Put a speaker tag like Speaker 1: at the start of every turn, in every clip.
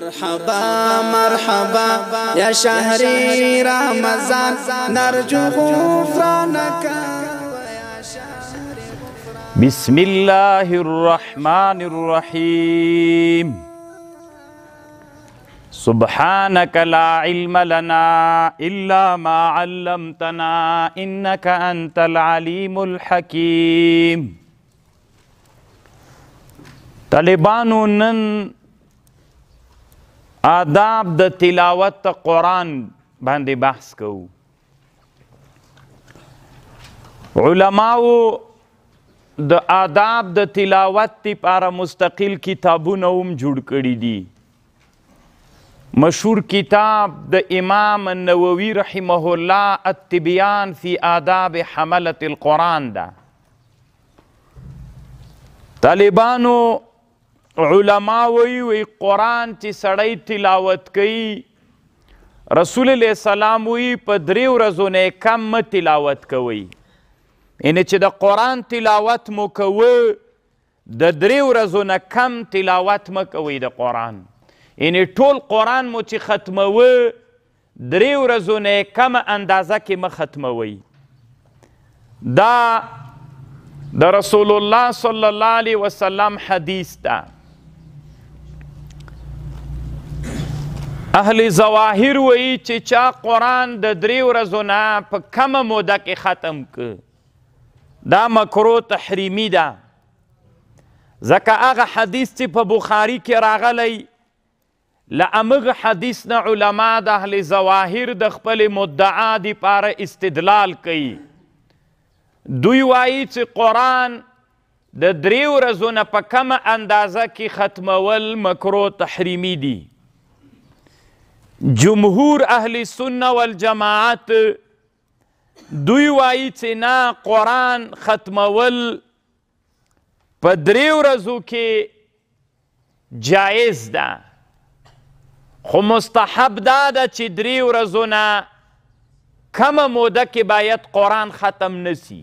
Speaker 1: مرحبا مرحبا يا شهر رمضان نرجو غفرانك بسم الله الرحمن الرحيم سبحانك لا علم لنا إلا ما علمتنا إنك أنت العليم الحكيم طالبانو نن آداب د تلاوت د قرآن باندې بحث کوو علماو د آداب د تلاوت لپاره مستقل کتابونه هم جوړ کړي دي مشهور کتاب د امام النووي رحمه الله التبیان فی آداب حملت القرآن ده طالبانو علما وی وی قران چې سړی تلاوت کوي رسول الله سلام وی په درې ورځو نه کم تلاوت کوي ان چې د قران تلاوت مو کوي د درې ورځو نه کم تلاوت مو کوي د قران ان ټول قران مو چې ختموي درې ورځو نه کم اندازه کې مو ختموي دا د رسول الله صلی الله علیه وسلم حدیث ده اهل ظواهر وایي چې چا قرآن د درې ورځو نه په کمه موده کې ختم که دا مکرو تحریمي ده ځکه هغه حدیث چې په بخاري کې راغلی له همغه حدیث نه علما د اهل ظواهر د خپلې مدعا دپاره استدلال کوي دوی وایي چې قرآن د درې ورځو نه په کمه اندازه کې ختمول مکرو تحریمي دي جمهور اهل سنه والجماعت دوی وایي چې نه قرآن ختمول په درې ورځو کې جایز ده خو مستحب دا ده چې درې ورځو نه کمه موده کې باید قرآن ختم نسی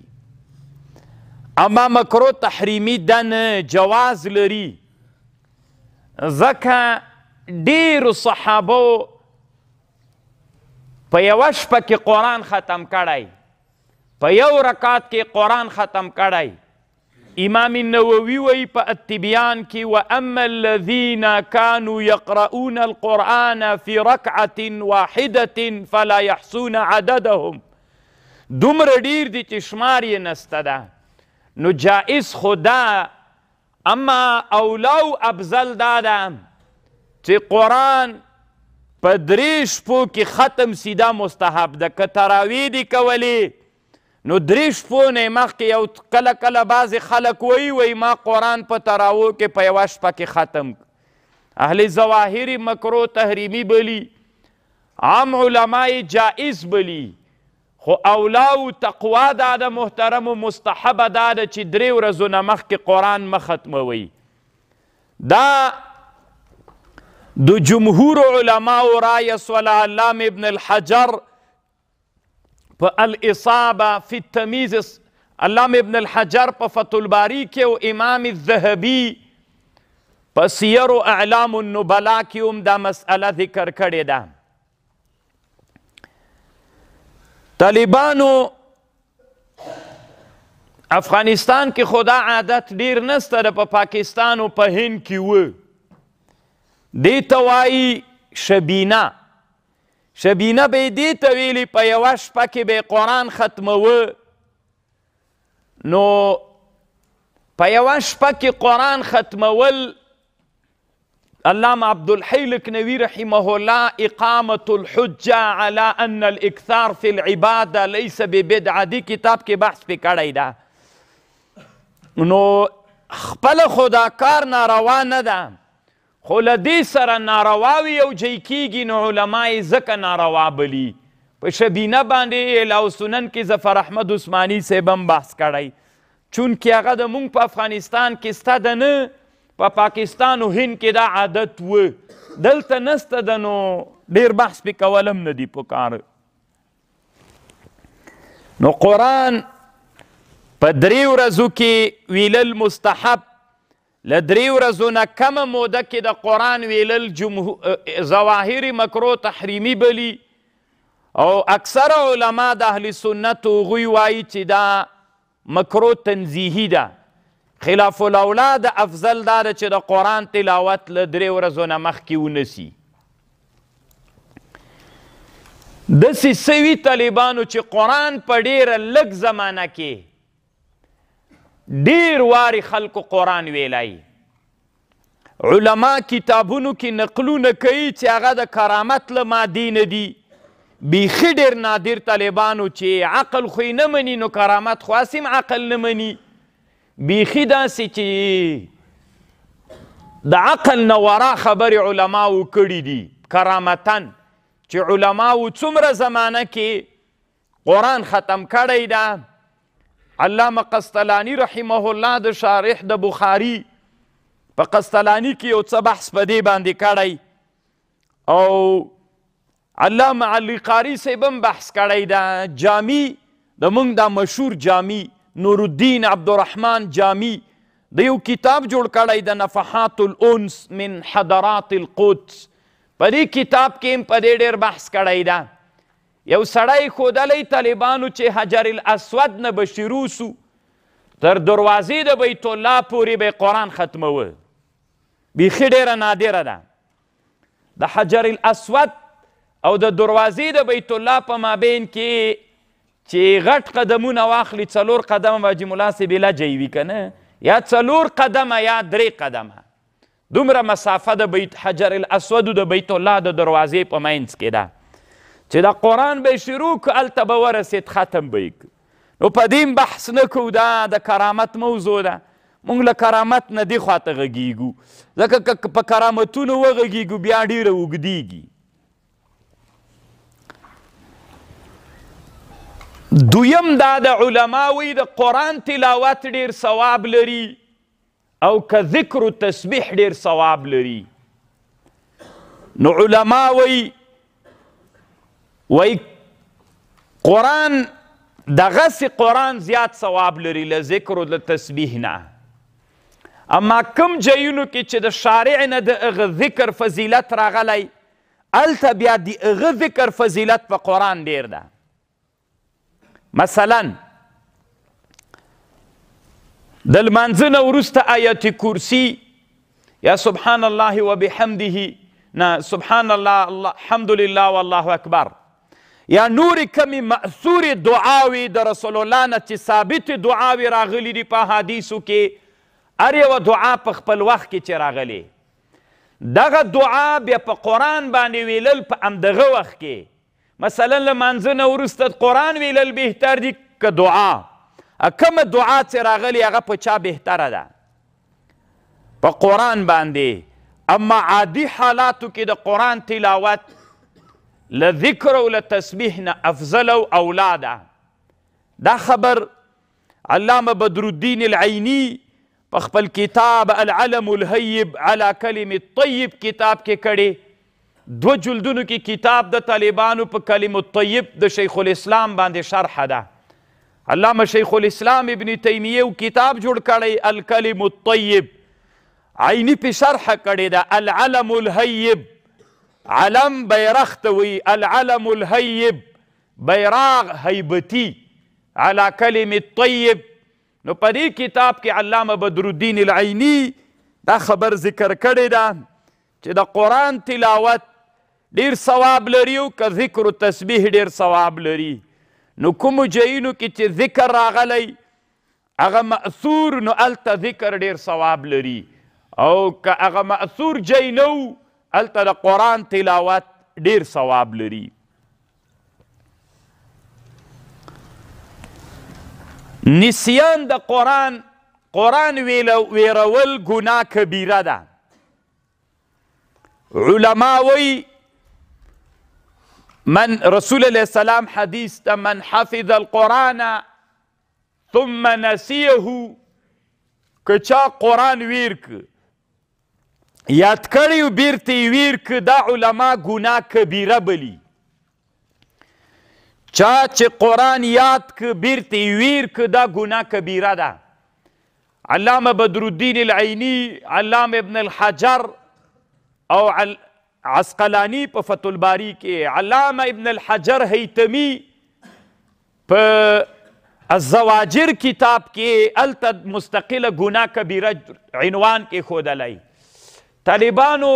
Speaker 1: اما مکرو تحریمی دن جواز لري ځکه ډیرو صحابو په یوه شپه کې قرآن ختم کړی په یو رکات کې قرآن ختم کړی امام نووي وی په التبیان کې و اما الذین كانوا يقرؤون القرآن في ركعة واحدة فلا يحصون عددهم دومره ډیر دي چې شمار یې نسته ده نو جائز خو ده اما اولو افضل دا ده چې قرآن په درې شپو کې ختم سیدا مستحب ده که تراوی دي کولې نو درې شپو نه مخکې یو کله کله بعضې خلک وایي وایي ما قرآن په تراو کې په یوه شپه کې ختم اهل ظواهر مکرو تحریمی بلی عام علماء جائز بلی خو اولاو تقوا دا د محترم و مستحبه دا ده چې درې ورځو نه مخکې قرآن مه ختموئ دا د جمهور علما او رای سوال علامه ابن الحجر په الاصابه فی التمیز علامه ابن الحجر په فتح الباری کې او امام الذهبی په سیر و اعلام النبلا کې هم دا مسئله ذکر کړې ده طالبانو افغانستان کې خدا عادت ډیر نسته د په پا پاکستان او په هند کې و دی ته وایي شبینه شبینه به یې دې ته ویلي په یوه شپه کې به قرآن ختموه نو په یوه شپه کې قرآن ختمول اللهم عبد الحي لکنوي رحمه الله اقامه الحجه على ان الاكثار في العباده ليس ببدعه دی کتاب کې بحث پې کړی ده نو خپل خدا کار ناروا نه ده خو له دې سره نارواوي او جی کیږي نو علما یې ځکه ناروا بلي په شبینه باندې اعلاو سنن کې ظفر احمد عثماني صاحب هم بحث کړی چونکې هغه د مونږ په افغانستان کې ستا د نه په پا پاکستان او هند کې دا عادت و دلته نسته د نو ډیر بحث پې کولم نه دی پکار نو قرآن په درې ورځو کې ویلل مستحب له درې ورځو نه کمه موده کې د قرآن ویلل ظواهر مکرو تحریمی بلی او اکثر علما د اهل سنت هغوی وایي چې دا مکرو تنزیهی ده خلاف الاولا د افضل دا ده چې د قرآن تلاوت له درې ورځو نه مخکې ونسي داسې سوي طالبانو چې قرآن په ډیره لږ زمانه کې ډیر واری خلکو قرآن ویلای علما کتابونو کې نقلونه کوي چې هغه د کرامت له مادې نه دي بیخي ډېر نادر طالبانو چې عقل خو یې نه مني نو کرامت خو هسې عقل نه مني بیخي داسې چې د عقل نه ورا خبرې علماو کړي دي کرامتن چې علماو څومره زمانه کې قرآن ختم کړی ده علامه قسطلانی رحمه الله د شارح د بخاری په قسطلانی کې یو څه بحث په دې باندې کړی او علامه علي قاری صاحب هم بحث کړی دا جامی د موږ دا مشهور جامی نور الدین عبدالرحمن جامی د یو کتاب جوړ کړی د نفحات الانس من حضرات القدس په دې کتاب کې هم په دې ډېر بحث کړی دی یو سړی ښودلی طالبانو چې حجر الاسود نه به شروع سو تر دروازې د بیت الله پورې به قرآن ختموه بیخي ډیره نادره ده د حجر الاسود او د دروازې د بیت الله په مابین کې چې غټ قدمونه واخلي څلور قدمه واجب الله سبیله جیوي که نه یا څلور قدمه یا درې قدمه دومره مسافه د بیت حجر الاسود د بیت الله د دروازې په مینځ کې ده چې دا قرآن به یې شروع که هلته به ورسېد ختم به یې نو په دې بحث نه کوو دا د کرامت موضوع ده مونږ له کرامت نه دې خواته غږیږو ځکه که په کرامتونو وغږیږو بیا ډېره اوږدیږي دویم دا د علماوی د قرآن تلاوت ډیر ثواب لري او که ذکر و تسبیح ډیر ثواب لري نو علما وی وای قرآن دغسې قرآن زیات ثواب لري له ذکر او له تسبیح نه اما کم ځایونو کې چې د شارع نه د هغه ذکر فضیلت راغلی هلته بیا د هغه ذکر فضیلت په قرآن ډیر ده مثلا د لمانځه نه وروسته آیت کرسی یا سبحان الله وبحمده نه سبحان الله الحمد لله والله اکبر یا نورې کمی مأثورې دعاوې د رسول الله نه چې ثابتې دعاوې راغلي دي په حدیثو کې هر یوه دعا په خپل وخت کې چې راغلې دغه دعا بیا په قرآن باندې ویلل په همدغه وخت کې مثلا له منځه نه وروسته قرآن ویلل بهتر دي که دعا کومه دعا چې راغلي هغه په چا بهتره ده په قرآن باندې اما عادي حالاتو کې د قرآن تلاوت لذکر او لتسبیح نه افضل او اولا ده دا خبر علامه بدر الدین العینی په خپل کتاب العلم الهیب علی کلم الطیب کتاب کې کړي دو جلدونو کې کتاب د طالبانو په کلم الطیب د شیخ الاسلام باندې شرح ده علامه شیخ الاسلام ابن تیمیه او کتاب جوړ کړی الکلم الطیب عینی په شرح کړی ده العلم الهیب علم بیرغ ته وایي العلم الهیب بیراغ هیبتي علی کلم الطیب نو په دې کتاب کې علامه بدرالدین العیني دا خبر ذکر کړی ده چې د قرآن تلاوت ډیر ثواب لري او که ذکر و تسبیح ډیر ثواب لري نو کومو ځایونو کې چې ذکر راغلی هغه مأثور نو هلته ذکر ډیر ثواب لري او که هغه مأثور ځای نه هلته د قرآن تلاوت ډیر ثواب لري نسیان د قرآن قرآن ویرول ګناه کبیره ده علما وی من رسول الله سلام حدیث ته من حفظ القرآن ثم نسیه که چا قرآن ویر که یاد کړی و بیرته یې ویر که دا علما ګناه کبیره بلی چا چې قرآن یاد که بیرته یې ویر که دا ګناه کبیره ده علامه بدرالدین العیني علامه ابن الحجر او عسقلانی په فتح الباری کې علامه ابن الحجر هیتمی په الزواجر کتاب کې الته مستقله ګناه کبیره عنوان کې ښودلی طالبانو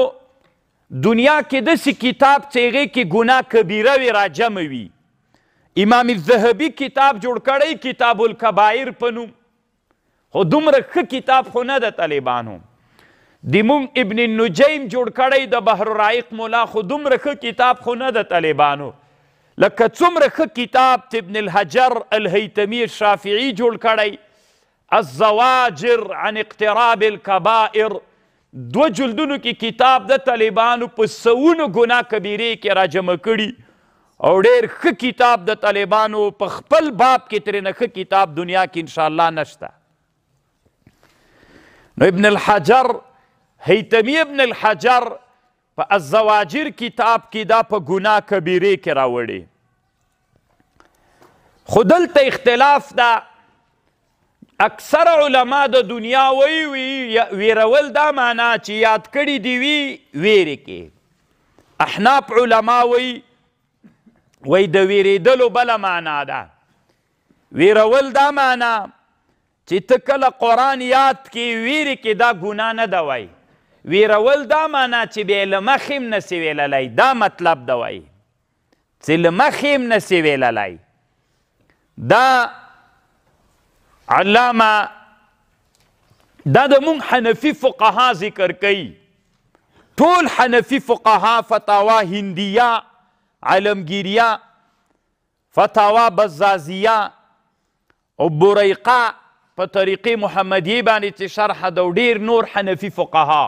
Speaker 1: دنیا کې داسې کتاب چې هغې کې ګناه کبیره وي راجمه وي امام الذهبي کتاب جوړ کړی کتاب الکبایر په نوم خو دومره ښه کتاب خو نه ده طالبانو دیموم ابن نجیم جوړ کړی د بحر رایق مولا خو دومره ښه کتاب خو نه ده طالبانو لکه څومره ښه کتاب چې ابن الحجر الهیتمي شافعي جوړ کړی الزواجر عن اقتراب الکبائر دو جلدونو کې کتاب د طالبانو په سوونو ګناه کبیره کې را جمع کړي او ډېر ښه کتاب د طالبانو په خپل باب کې ترې نه ښه کتاب دنیا کې ان شاء الله نشته نو ابن الحجر هیتمی ابن الحجر په الزواجر کتاب کې دا په ګناه کبیره کې راوړي خو دلته اختلاف ده اکثر علما د دنیا وی وی ویرول دا معنا چې یاد کړی دی وی ویرې کې احناف علما وی وی د ویریدلو بل معنا ده ویرول دا معنا چې ته کله قرآن یاد کې ویرې کې دا ګناه نه ده وی ویرول دا معنا چې بې له مخې هم نسي ویللی دا مطلب ده وی چې له مخې هم نسي ویللی دا علامه دا د مونږ حنفي فقها ذکر کوي ټول حنفي فقها فتاوا هندیه علمگیریه فتاوا بزازیه او بریقه په طریقې محمدی باندې چې شرح د ډیر نور حنفي فقها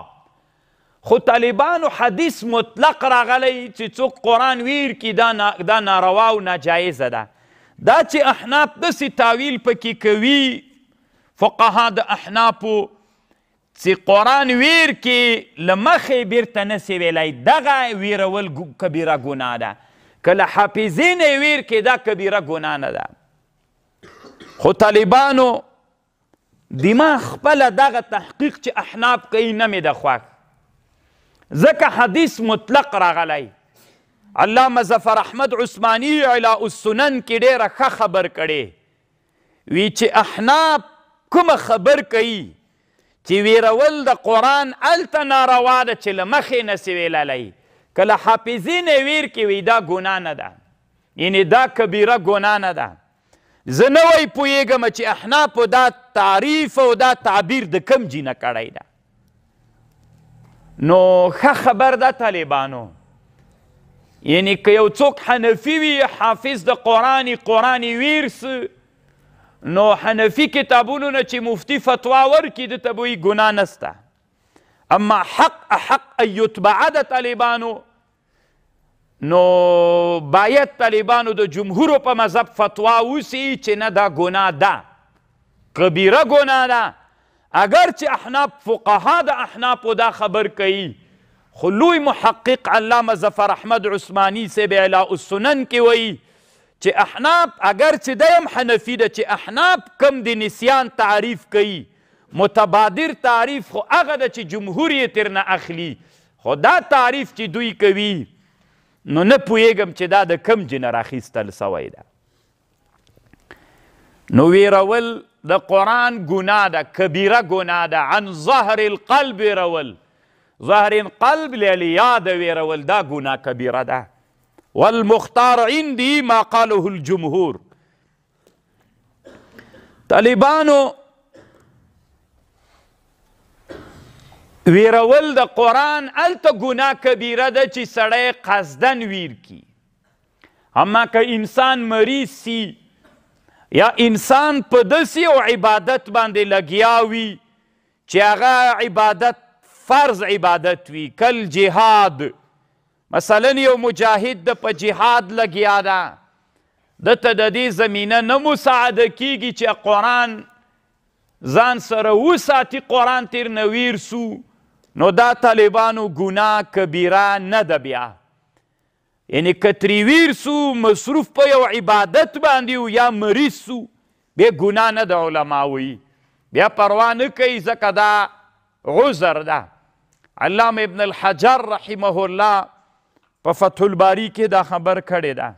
Speaker 1: خو طالبانو حدیث مطلق راغلی چې څوک قرآن ویر کی دا, نا دا ناروا او ناجایزه ده دا چې احناف داسې تاویل پکې کوي فقها د احنافو چې قرآن ویر کې له مخې بیرته نسي ویلی دغه ویرول کبیره ګناه ده که له حافظې نه ویر کې دا کبیره ګناه نه ده خو طالبانو دماغ خپله دغه تحقیق چې احناف کوي نه مې ده خوښ ځکه حدیث مطلق راغلی علامه ظفر احمد عثماني علا السنن کې ډیره ښه خبر کړي وی چې احناف کوم خبر کوي چې ویرول د قرآن الته ناروا ده چې له مخې نسي ویللی که له حافظې نه ویر کې وي دا ګناه نه ده یعنې دا کبیره ګناه نه ده زه نه وی پوهېږم چې احنافو دا تعریف او دا تعبیر د کم جینه کړی ده نو ښه خبر ده طالبانو یعنی که یو څوک حنفي وي حافظ د قرآن قرآن ویر نو حنفي کتابونو نه چې مفتي فتوا ورکړي د ته به ګناه نسته اما حق احق ان یتبعه د طالبانو نو باید طالبانو د جمهورو په مذهب فتوا وسي چې نه دا ګناه ده کبیره ګناه ده اگر چې احناف فقها د احنافو دا خبر کوي خو لوی محقق علامه ظفر احمد عثماني صاحب علاء السنن کې وایي چې احناف اگر چې دیم حنفي ده چې احناف کم د نسیان تعریف کوي متبادر تعریف خو هغه ده چې جمهور یې ترنه اخلي خو دا تعریف چې دوی کوي نو نه پوهیږم چې دا د کم جنه راخیستل سوی ده نو ویرول د قرآن ګناه ده کبیره ګناه ده عن ظهر القلب ویرول ظهر قلب لیلی یاد ویرول دا ګناه کبیره ده والمختار عندي ما قاله الجمهور طالبانو ویرول د قرآن هلته ګناه کبیره ده چې سړی قصدن ویر کی اما که انسان مریض سی یا انسان په داسې او عبادت باندې لګیا وي چې هغه عبادت فرض عبادت وي کل جهاد مثلا یو مجاهد د په جهاد لګیا ده دته د دې زمینه نه مساعده کیږي چې قرآن ځان سره وساتي قرآن تیر نویر سو نو دا طالبانو ګناه کبیره نه ده بیا یعنی کتریویر سو مصروف په یو عبادت باندې و یا مریض سو بیا ګناه نه ده علما وایي بیا پروا نه کوي ځکه دا عذر ده علامه ابن الحجر رحمه الله په فتح الباری کې دا خبر کړی ده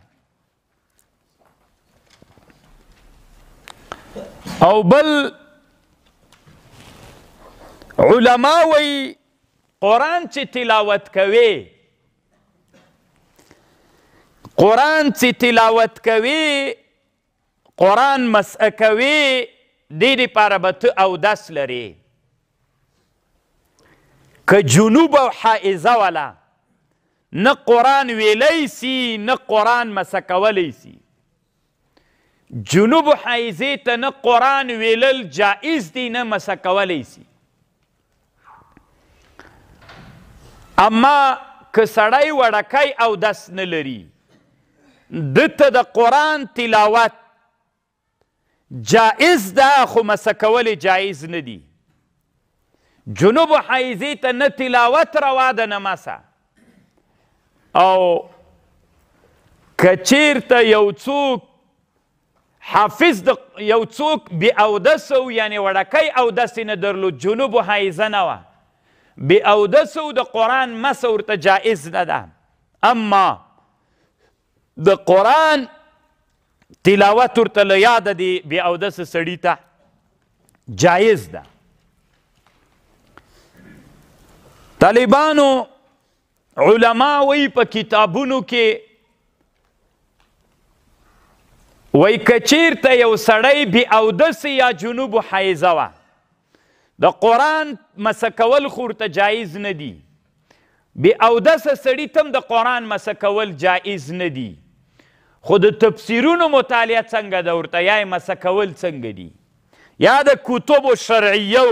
Speaker 1: او بل علما وی قرآن چې تلاوت کوي قرآن چې تلاوت کوي قرآن مسعه کوي دې دپاره به ته اودس لرې که جنوب او حائزه والا نه قرآن ویلی سي نه قرآن مسکولی سي جنوب حیزه ته نه قرآن ویلل جائز دی نه مسکولی سي اما که سړی وړکی او دس نه لري دته د قرآن تلاوت جائز ده خو مسکولی جایز نه دی جنوب و حیزې ته نه تلاوت روا ده نه مسه او که چیرته یو څوک حافظ د یو څوک بې اودس و یعنې وړکی اودس یې نه درلود جنوب و حیزه نه وه بې اودس و د قرآن مسه ورته جایز نه ده اما د قرآن تلاوت ورته له یاده دی بې اودسه سړي ته جایز ده طالبانو علما وی په کتابونو کې وی کچیر ته یو سړی بی اودس یا جنوب حیزه وه د قرآن مسکول خو ورته جایز نه دي بی اودس سړي تم د قرآن مسکول جایز نه دي خو د تفسیرونو مطالعه څنګه ده ورته یا یې مسکول څنګه دي یا د کتبو شرعیو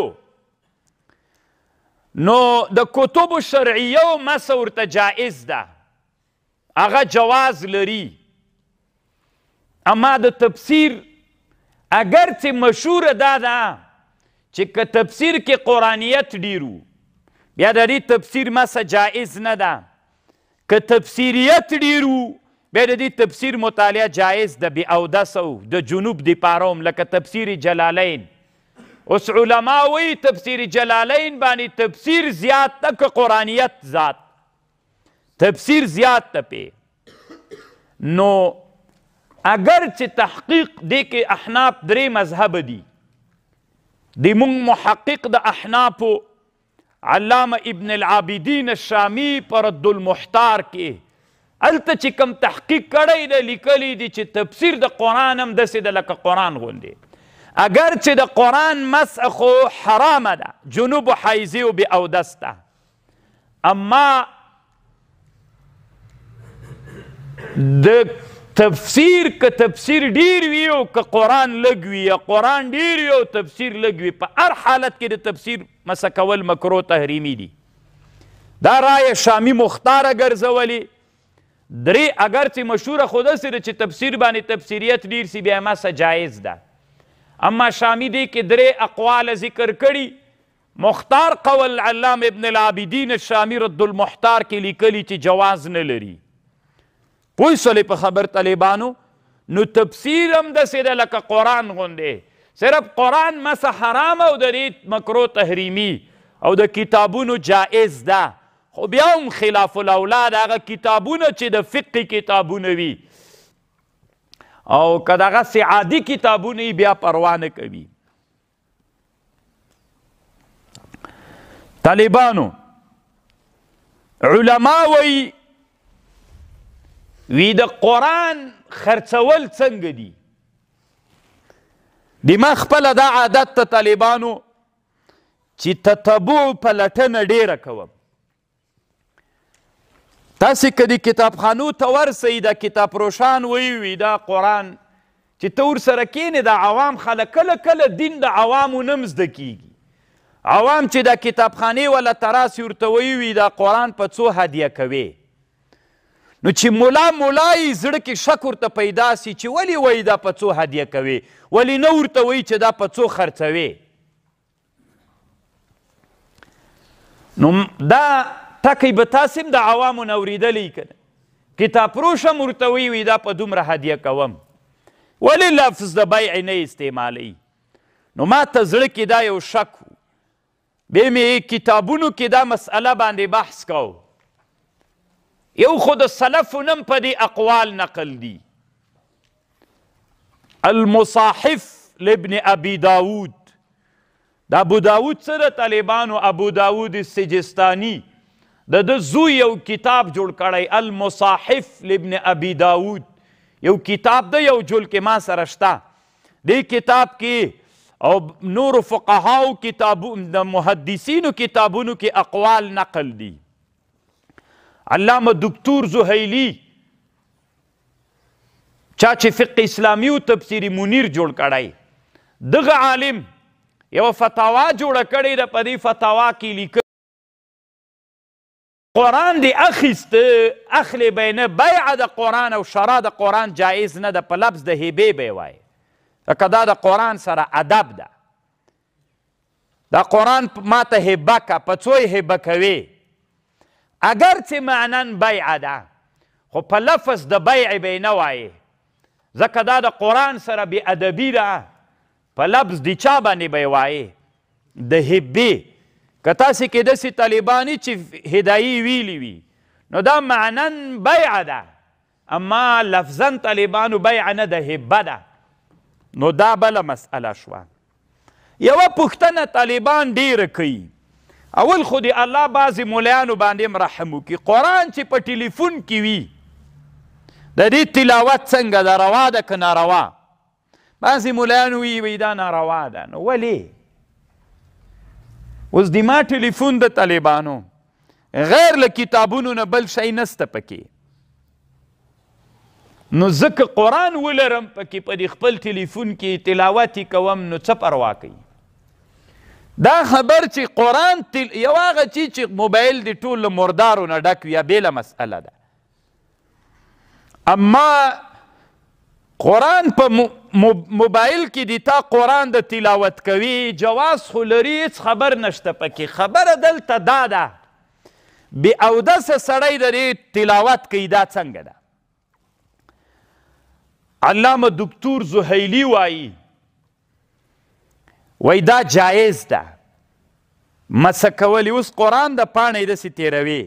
Speaker 1: نو د کتب شرعیه و مسه ورته جایز ده هغه جواز لري اما د تفسیر اگر چې مشهور دا ده چې که تفسیر کې قرانیت ډیرو بیا د دې تفسیر مسه جایز نه ده که تفسیریت ډیرو بیا د دې تفسیر مطالعه جایز ده بې اودسه د جنوب د پاره لکه تفسیر جلالین اوس علما وی تفسیر جلالین باندې تفسیر زیات ده که قرآنیت ذات تفسیر زیات ده پې نو اگر چې تحقیق دی کې احناف درې مذهب دي د مونږ محقق د احنافو علامه ابن العابدین الشامی پر رد المحتار کې هلته چې کم تحقیق کړی دی لیکلی دی چې تفسیر د قرآن هم داسې ده لکه قرآن غوندې اگر چې د قرآن مسح خو حرامه ده جنوب و حیزی و بی اودس ده اما د تفسیر که تفسیر ډیر وي او که قرآن لږ وي یا قرآن ډیر وي او تفسیر لږ وي په هر حالت کې د تفسیر مسه کول مکرو تحریمي دي دا رایه شامی مختاره ګرځولې درې اگر چې مشهوره خو داسې ده چې تفسیر باندې تفسیریت ډیر سي بیا مسه جایز ده اما شامی دی کې درې اقوال ذکر کړي مختار قول علام ابن العابدین شامی رد المحتار کې لیکلی چې جواز نه لري پوه سولې په خبر طالبانو نو تفسیر هم داسې ده لکه قرآن غوندې صرف قرآن مسه حرام او د دې مکرو تحریمي او د کتابونو جائز ده خو بیا هم خلاف الاولاد هغه کتابونه چې د فقه کتابونه وي او که دغه سي عادي کتابونه بیا پروا نه کوي طالبانو علما وی وی د قرآن خرڅول څنګه دي دما خپله دا عادت ته طالبانو چې تتبع پلټنه ډیره کوم تاسې که د کتابخانو ته ورسئ دا کتاب روښان ویوي دا قرآن چې ته ورسره کینې دا عوام خلک کله کله دین د عوامو نه زده کیږي عوام چې دا کتابخانې ولا تراسي ورته ویوي دا قرآن په څو هدیه کوي نو چې مولا مولای زړه کې شک ورته پیدا سي چې ولی وای دا په څو هدیه کوي ولی نه ورته وای چې دا په څو خرڅوي نو دا ټکی به تاسې هم د عوامو نه اورېدلی که نه کتاب فروش هم ورته وی دا په دومره هدیه کوم ولې لفظ د بیع نه استعمالوي نو ما ته زړه کې دا یو شک و بیا مې کتابونو کې دا مسئله باندې بحث کو یو خو د سلفو نم په دې اقوال نقل دي المصاحف لابن ابي داود دا ابو داود سره طالبانو ابو داود السجستاني د د زوی یو کتاب جوړ کړی المصاحف لابن ابي داود یو کتاب د یو جل کې ما سره شته دې کتاب کې او نور فقهاو کتابو د محدثینو کتابونو کې اقوال نقل دي علامه دکتور زهیلی چا چې فقه اسلامی او تفسیری منیر جوړ کړی دغه عالم یو فتاوا جوړ کړی د پدې فتاوا کې لیکل قرآن دی اخیسته اخلی بینه بیع د قرآن او شرا د قرآن جایز نه ده په لفظ د هیبې به وایي لکه دا د قرآن سره ادب ده دا قرآن ما ته هبه که په څو یې هبه کوې اگرچې معنا بیع ده خو په لفظ د بیع به یې نه وایي ځکه دا د قرآن سره بې ادبي ده په لفظ د چا باندې به یې وایي د هبې که تاسې کې داسې طالباني چې هدایي ویلی وي نو دا معنا بیعه ده اما لفظا طالبانو بیعه نه ده هبه ده نو دا بله مسئله شوه یوه پوښتنه طالبان ډیره کوي اول خو د الله بعضې ملایانو باندې هم رحم وکړي قرآن چې په ټلیفون کې وي د دې تلاوت څنګه ده روا ده که ناروا بعضې ملایانو وي وی دا ناروا ده نو ولې اوس د ما ټلیفون د طالبانو غیر له کتابونو نه بل شی نسته پکې نو ځکه قرآن ولرم پکې په دې خپل ټلیفون کې تلاوت کوم نو څه پروا کوي دا خبر چې قرآن تل... یو هغه چی چې موبایل د ټول مردارو نه ډک وي بېله مسئله ده اما قرآن په موبایل کې دی تا قرآن د تلاوت کوي جواز خو لري هیڅ خبر نشته پکې خبره دلته دا ده بې اودسه سړی د دې تلاوت کوي دا څنګه ده علامه دکتور زهیلي وایي وای دا جایز ده مسه کولی اوس قرآن د پاڼې داسې تیروي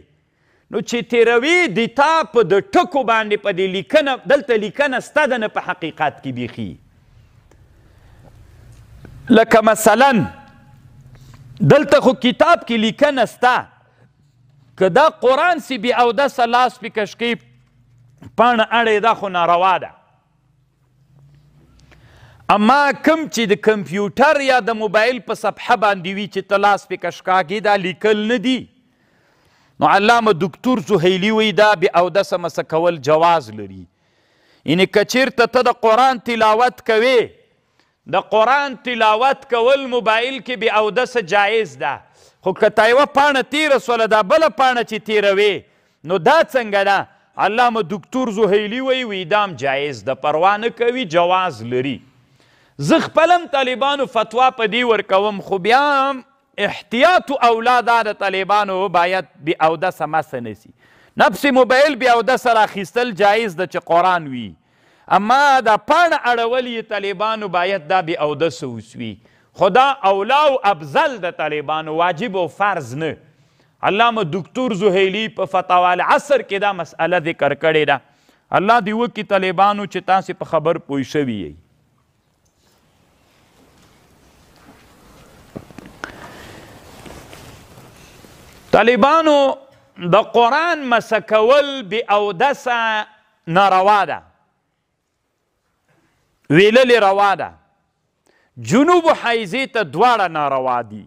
Speaker 1: نو چې تیروي د تا په د ټکو باندې په دې لیکنه دلته لیکنه ستا ده نه په حقیقت کې بیخي لکه مثلا دلته خو کتاب کې لیکنه ستا که دا قرآن سي بې اودسه لاس پې کشکې پاڼه اړې دا خو ناروا ده اما کم چې د کمپیوټر یا د موبایل په صفحه باندې وي چې ته لاس پې کشکاږې دا لیکل نه دي نو علامه دکتور سهیلی وی دا به اودس مس کول جواز لري یعنی کچیرته ته د قرآن تلاوت کوي د قرآن تلاوت کول موبایل کې به اودس جایز ده خو که تا یوه پاڼه تیره سوله دا بله پاڼه چې تیروي نو دا څنګه ده علامه دکتور زهیلی وی ویدام جایز د پروا نه کوي جواز لري زه خپلم طالبانو فتوا په دې ورکوم خو بیا احتیاط اولاد د طالبانو باید بی اودس مس نسی نفس موبایل بی اودس را خیستل جایز د چې قرآن وي اما دا پان اړولی طالبانو باید دا بی اودس وسوي خدا اولا او ابزل د طالبانو واجب او فرض نه علامه دکتور زهیلی په فتاوا العصر کې دا مسأله ذکر کړې ده الله دی وکي طالبانو چې تاسو په خبر پوي شوی یی طالبانو د قرآن مسه کول بې اودسه ناروا ده ویلل روا ده جنوب حیزې ته دواړه ناروا دي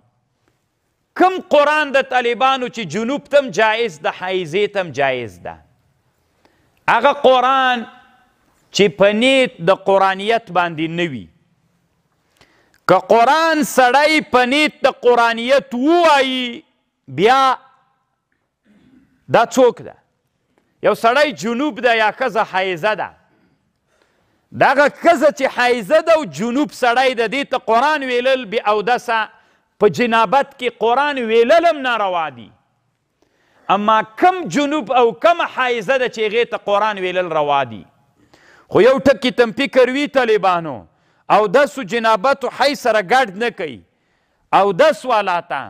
Speaker 1: کم قرآن د طالبانو چې جنوب تم جایز ده حیزې تم جایز ده هغه قرآن چې په نیت د قرآنیت باندې نه وي که قرآن سړی په نیت د قرآنیت ووایي بیا دا څوک ده یو سړی جنوب ده یا ښځه حیزه ده دغه ښځه چې حیزه ده او جنوب سړی ده دې ته قرآن ویلل بې اودسه په جنابت کې قرآن ویلل هم ناروا دي اما کم جنوب او کم حیزه ده چې هغې ته قرآن ویلل روا دي خو یو ټکي تم فکر وي طالبانو اودس و جنابت و حی سره ګډ نه کوي اودس والا ته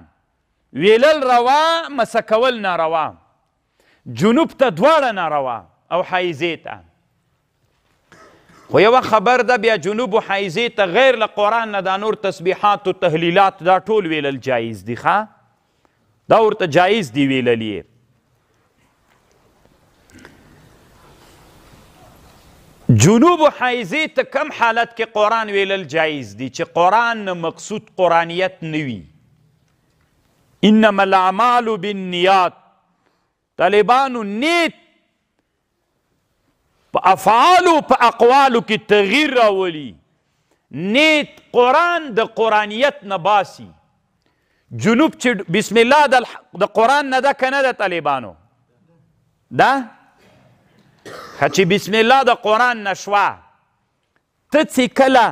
Speaker 1: ویلل روا مسکول ناروا جنوب ته دواړه ناروا او حیزې ته خو یوه خبر ده بیا جنوب و حیزې ته غیر له قرآن نه دا نور تسبیحات و تهلیلات دا ټول ویلل جایز دي ښه دا ورته جایز دي ویلل یې جنوب و حیزې ته کم حالت کې قرآن ویلل جایز دي چې قرآن نه مقصود قرآنیت نه وي انما الاعمال بالنیات طالبانو نیت په افعالو په اقوالو کې تغییر راولي نیت قرآن د قرآنیت نه باسي جنوب چې بسم الله د قرآن نه ده که نه ده طالبانو ده که چې بسم الله د قرآن نه شوه ته چې کله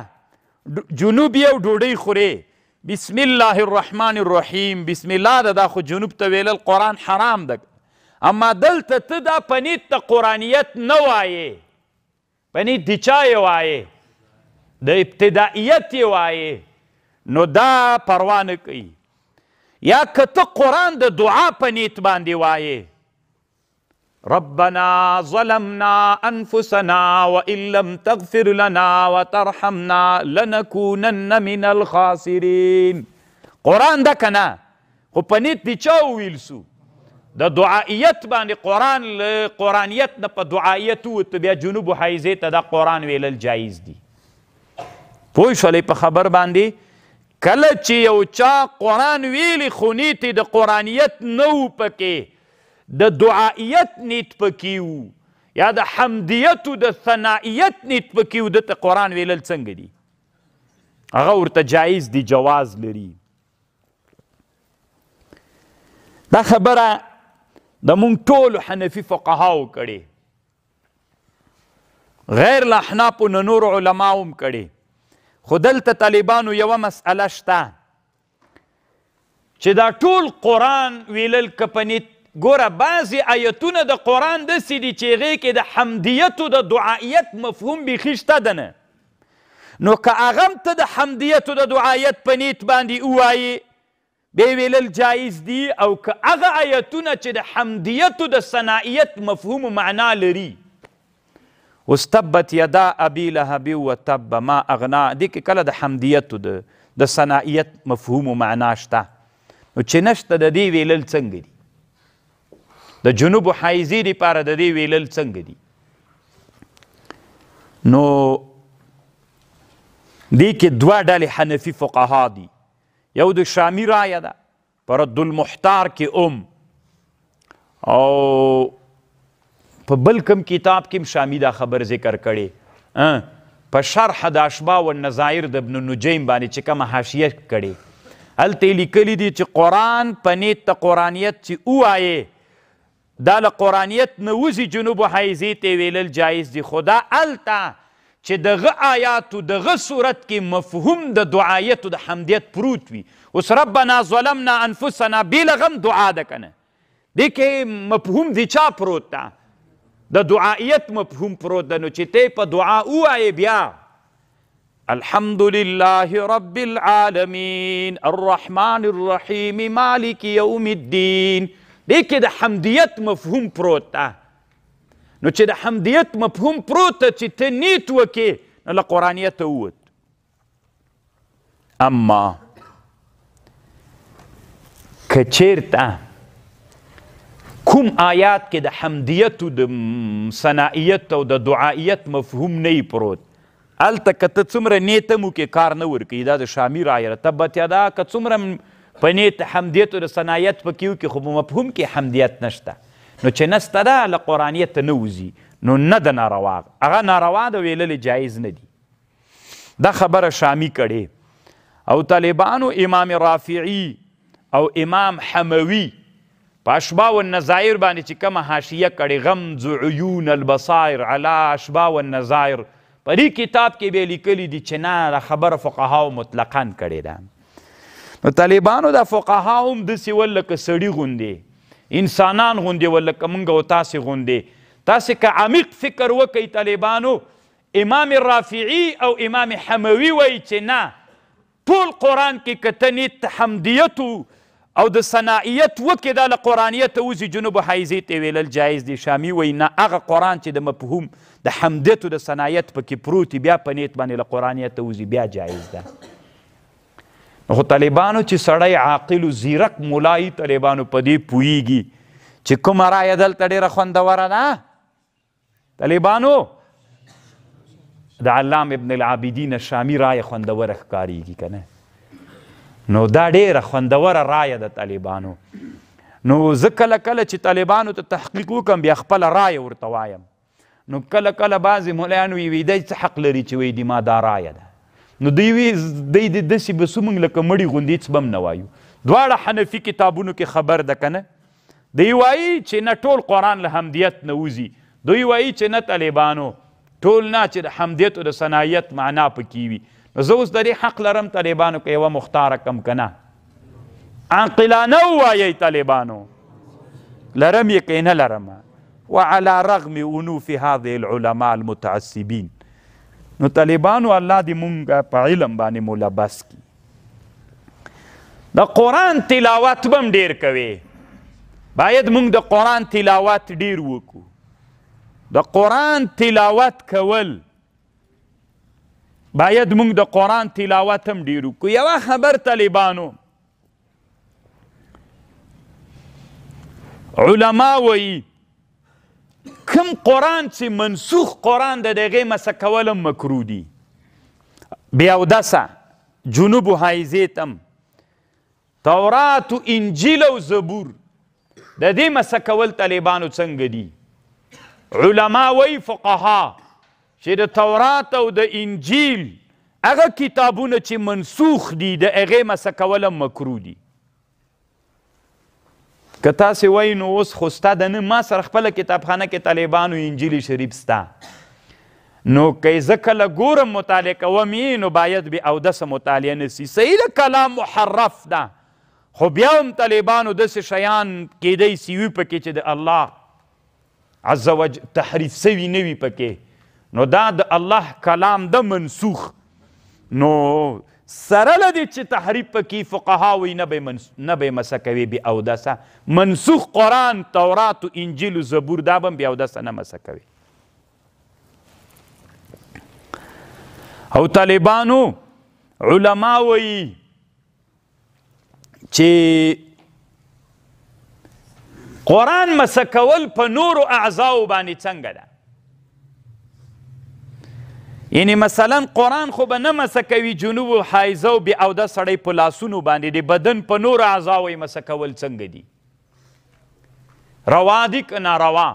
Speaker 1: جنوب یو ډوډۍ خورې بسم الله الرحمن الرحیم بسم الله ده دا خو جنوب ته ویلل قرآن حرام ده اما دلته ته دا پنید ته قرآنیت نه وایې پنید د چا یې وایې د ابتدائیت یې وایې نو دا پروا نه کوي یا که ته قرآن د دعا په نیت باندې وایې ربنا ظلمنا انفسنا وان لم تغفر لنا وترحمنا لنكونن من الخاسرين قران دا کنه خو پنيت دي چا ویل سو د دعایت باندې قران له قرانیت نه په دعایت او ته بیا جنوب حیزه ته دا قران ویلل جایز دي پوه شولې په خبر باندې کله چې یو چا قران ویلی خونی ته د قرانیت نه و پکې د دعائیت نیت پکیو یا د حمدیت او د ثنائیت نیت پکیو د قرآن ویلل څنګه دي هغه ورته جایز دی جواز لري دا خبره د مونږ ټولو حنفي فقهاو کړې غیر له احنافو نه نور علماو هم کړې خو دلته طالبانو یوه مسئله شته چې دا ټول قرآن ویلل که په نیت ګوره بعضې آیتونه د قرآن داسې دي چې هغې کې د حمدیتو د دعایت مفهوم بیخي شته ده نه نو که هغه هم ته د حمدیتو د دعایت په نیت باندې ووایې بیا ویلل جایز دي او که هغه آیتونه چې د حمدیتو د صناعیت مفهوم معنا لري استبت یدا ابي لهب وتب ما اغنا دې کې کله د حمدیتو د د صناعیت مفهوم معنا شته نو چې نشته د دې ویلل څنګه دي د جنوب حایزې لپاره د دې ویلل څنګه دي نو دې کې دوه ډلې حنفي فقها دي یو د شامی رایه ده په رد المحتار کې ام او په بل کم کتاب کې شامی دا خبر ذکر کړي په شرح د اشبا و النظایر د ابن نجیم باندې چې کومه حاشیه کړي هلته یې لیکلي دي چې قرآن په نیت د قرآنیت چې ووایې دا له قرآنیت نه وځي جنوب حیضې ته ویلل جایز دي خو دا هلته چې دغه آیاتو دغه صورت کې مفهوم د دعایتو د حمدیت پروت وي اوس ربنا ظلمنا انفسنا بېله غم دعا ده که نه دې کې مفهوم د چا پروت ده د دعایت مفهوم پروت ده نو چې ته په دعا ووایې بیا الحمد لله رب العالمين الرحمن الرحيم مالك يوم الدين دې کې د حمدیت مفهوم پروت ده نو چې د حمدیت مفهوم پروت ده چې ته نیت وکې نو له قرانیته ووت اما که چیرته کوم آیات کې د حمدیت او د ثنائیت او د دعائیت مفهوم نه پروت هلته که ته څومره نیت هم وکې کار نه ورکوي دا د شامی رایه رتبتیا ده که څومره پنیت حمدیت او صنایت پکې وکړي خو په مفهوم کې حمدیت نشته نو چې نسته ده له قرآنیت ته نه وځي نو نه ده ناروا هغه ناروا ده ویلل جایز نه دي دا خبره شامی کړې او طالبانو امام رافعی او امام حموي په اشباو النظایر باندې چې کومه حاشیه کړې غمز عیون البصائر علی اشباو النظایر په دې کتاب کې به لیکلي دي چې نه خبر فقهاو مطلقاً کړې ده نو طالبانو د فقها هم داسې ول لکه سړي غوندې انسانان غوندې ول لکه موږ او تاسې غوندې تاسې که عمیق فکر وکئ طالبانو امام رافعي او امام حموي وایي چې نه ټول قرآن کې کتنې تحمدیت او د صناعیت وکې دا له قرآنیت ته وځي جنوب حیزې ته ویلل جایز دی شامي وایي نه هغه قرآن چې د مفهوم د حمدیت او د صناعیت پکې پروت بیا په نیت باندې له قرآنیت ته وځي بیا جایز ده خو طالبانو چې سړی عاقل و زیرک ملایي طالبانو په دې پوهیږي چې کومه رایه دلته ډېره خوندوره ده طالبانو د علام ابن العابدین شامی رایه خوندوره ښکاریږي که نه نو دا ډېره خوندوره رایه د طالبانو نو زه کله کله چې طالبانو ته تحقیق وکم بیا خپله رایه ورته وایم نو کله کله بعضې ملایان وي وي دی څه حق لري چې وایي دي ما دا رایه ده نو د یوې د دې داسې به څه موږ لکه مړي غوندې څه به هم نه وایو دواړه حنفي کتابونو کې خبر ده که نه دوی وایي چې نه ټول قرآن له همدیت نه وځي دوی وایي چې نه طالبانو ټول نه چې د همدیت او د صنایت معنا پکې وي نو زه اوس د دې حق لرم طالبانو که یوه مختاره کم که نه عاقلانه ووایئ طالبانو لرم یې که نه لرمه وعلى رغم أنوف هذه العلماء المتعسبين نو طالبانو الله دې مونږ په علم باندې ملبس کی د قرآن تلاوت بم ډیر کوي باید مونږ د قرآن تلاوت ډیر وکړو د قرآن تلاوت کول باید مونږ د قرآن تلاوت هم ډیر وکړو یوه خبر طالبانو علما وایي کم قرآن چې منسوخ قرآن د دغې مسه کول هم مکرو دي بې اودسه جنوب و حیضې ته هم تورات و انجیل او زبور د دې مسه کول طالبانو څنګه دي علما وی فقها چې د تورات او د انجیل هغه کتابونه چې منسوخ دي د هغې مسه کول هم مکرو دي که تاسې وایي نو اوس خو ستا د نه ما سره خپله کتابخانه کې طالبانو انجیل شریف ستا نو که زه کله ګورم مطالعه کوم یې نو باید بې اودسه مطالعه نه سي صحیح کلام محرف ده خو بیا هم طالبانو داسې شیان کیدی سي وي پکې چې د الله عز وج تحریف سوي نه وي پکې نو دا د الله کلام ده منسوخ نو سره لدې چې تحریف پکې فقها وي نه به نه به مسه کوي بې اودسه منسوخ قرآن تورات و انجیل و زبور دا به هم بې اودسه نه مسه کوي او طالبانو علما وایي چې قرآن مسه کول په نورو اعضاو باندې څنګه ده یعنی مثلا قرآن خو به نه مسه کوي جنوب و حایزه و بې اوده سړی په لاسونو باندې د بدن په نورو اعضاو یې مسه کول څنګه دي روا دي که ناروا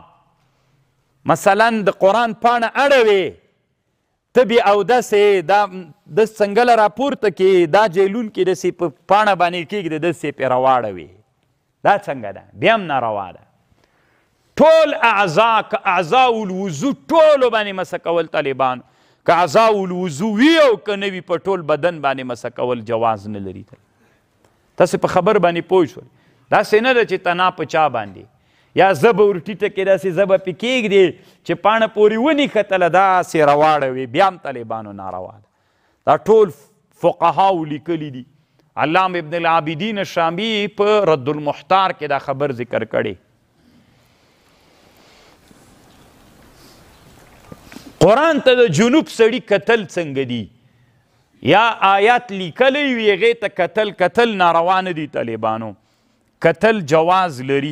Speaker 1: مثلا د قرآن پاڼه اړوې ته بې اوده سې دا د څنګله راپورته کې دا جیلون کې داسې په پاڼه باندې کېږدې داسې پې رواړوې دا څنګه ده بیا هم ناروا ده ټول اعضا که اعضاء الوضو ټولو باندې مسه کول طالبانو که عزا الوضو وي او که نه وي په ټول بدن باندې مسه کول جواز نه لري تاسې په خبر باندې پوه شول داسې نه ده چې تنا په چا باندې یا زه به ورټیټه کې داسې زه به پې کېږدې چې پاڼه پورې ونښتله داسې رواړوي بیا هم طالبانو ناروا ده دا ټول فقهاو لیکلي دي علامه ابن العابدین شامی په رد المحتار کې دا خبر ذکر کړی قرآن ته د جنوب سړي کتل څنګه دي یا آیات لیکلی وي هغې ته کتل کتل ناروا نه دي طالبانو کتل جواز لري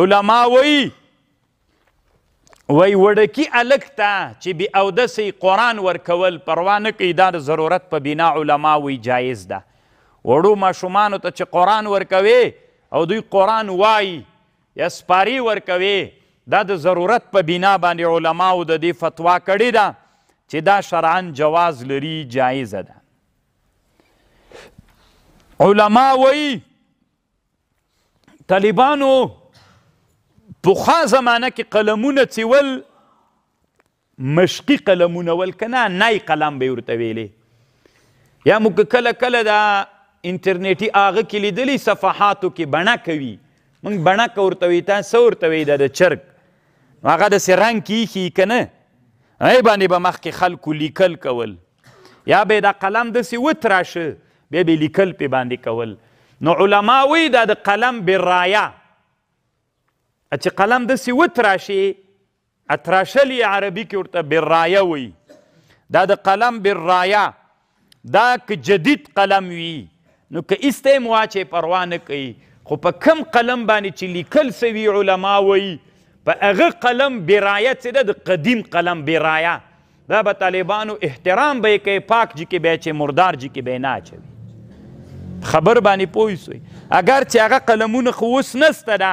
Speaker 1: علما وایي وای وړکي الک ته چې بې اودسې قرآن ورکول پروا نه کوي دا د ضرورت په بنا علما وایي جایز ده وړو ماشومانو ته چې قرآن ورکوې او دوی قرآن وایي یا سپاري ورکوې دا د ضرورت په بنا باندې علماو د دې فتوا کړې ده چې دا شرعن جواز لري جایزه ده علما وایي طالبانو پخوا زمانه کې قلمونه څیول مشقي قلمونه ول کنه نای قلم به ورته ویلې یا موږ کله کله دا انټرنیټي هغه کې لیدلی صفحاتو کې بڼه کوي موږ بڼه ورته وي تا څه ورته وي دا د چرګ هغه داسې رنګ کیښي که نه هی باندې به مخکې خلکو لیکل کول یا به دا قلم داسې وتراشه بیا به لیکل پې باندې کول نو علما وی دا د قلم بالرايه چې قلم داسې وتراشي اتراشلی عربي کې ورته بالرايه وی دا د قلم بالرايه دا که جدید قلم وي نو که ایسته یې مو واچې پروا نه کوي خو په کم قلم باندې چې لیکل سوي علما وی په هغه قلم برایت چې ده د قدیم قلم برایه دا به طالبانو احترام به یې کوي پاک جي کې به یې مردار جي کې به یې نه اچوي خبر باندې پوه سوی اگر چې هغه قلمونه خو اوس نسته ده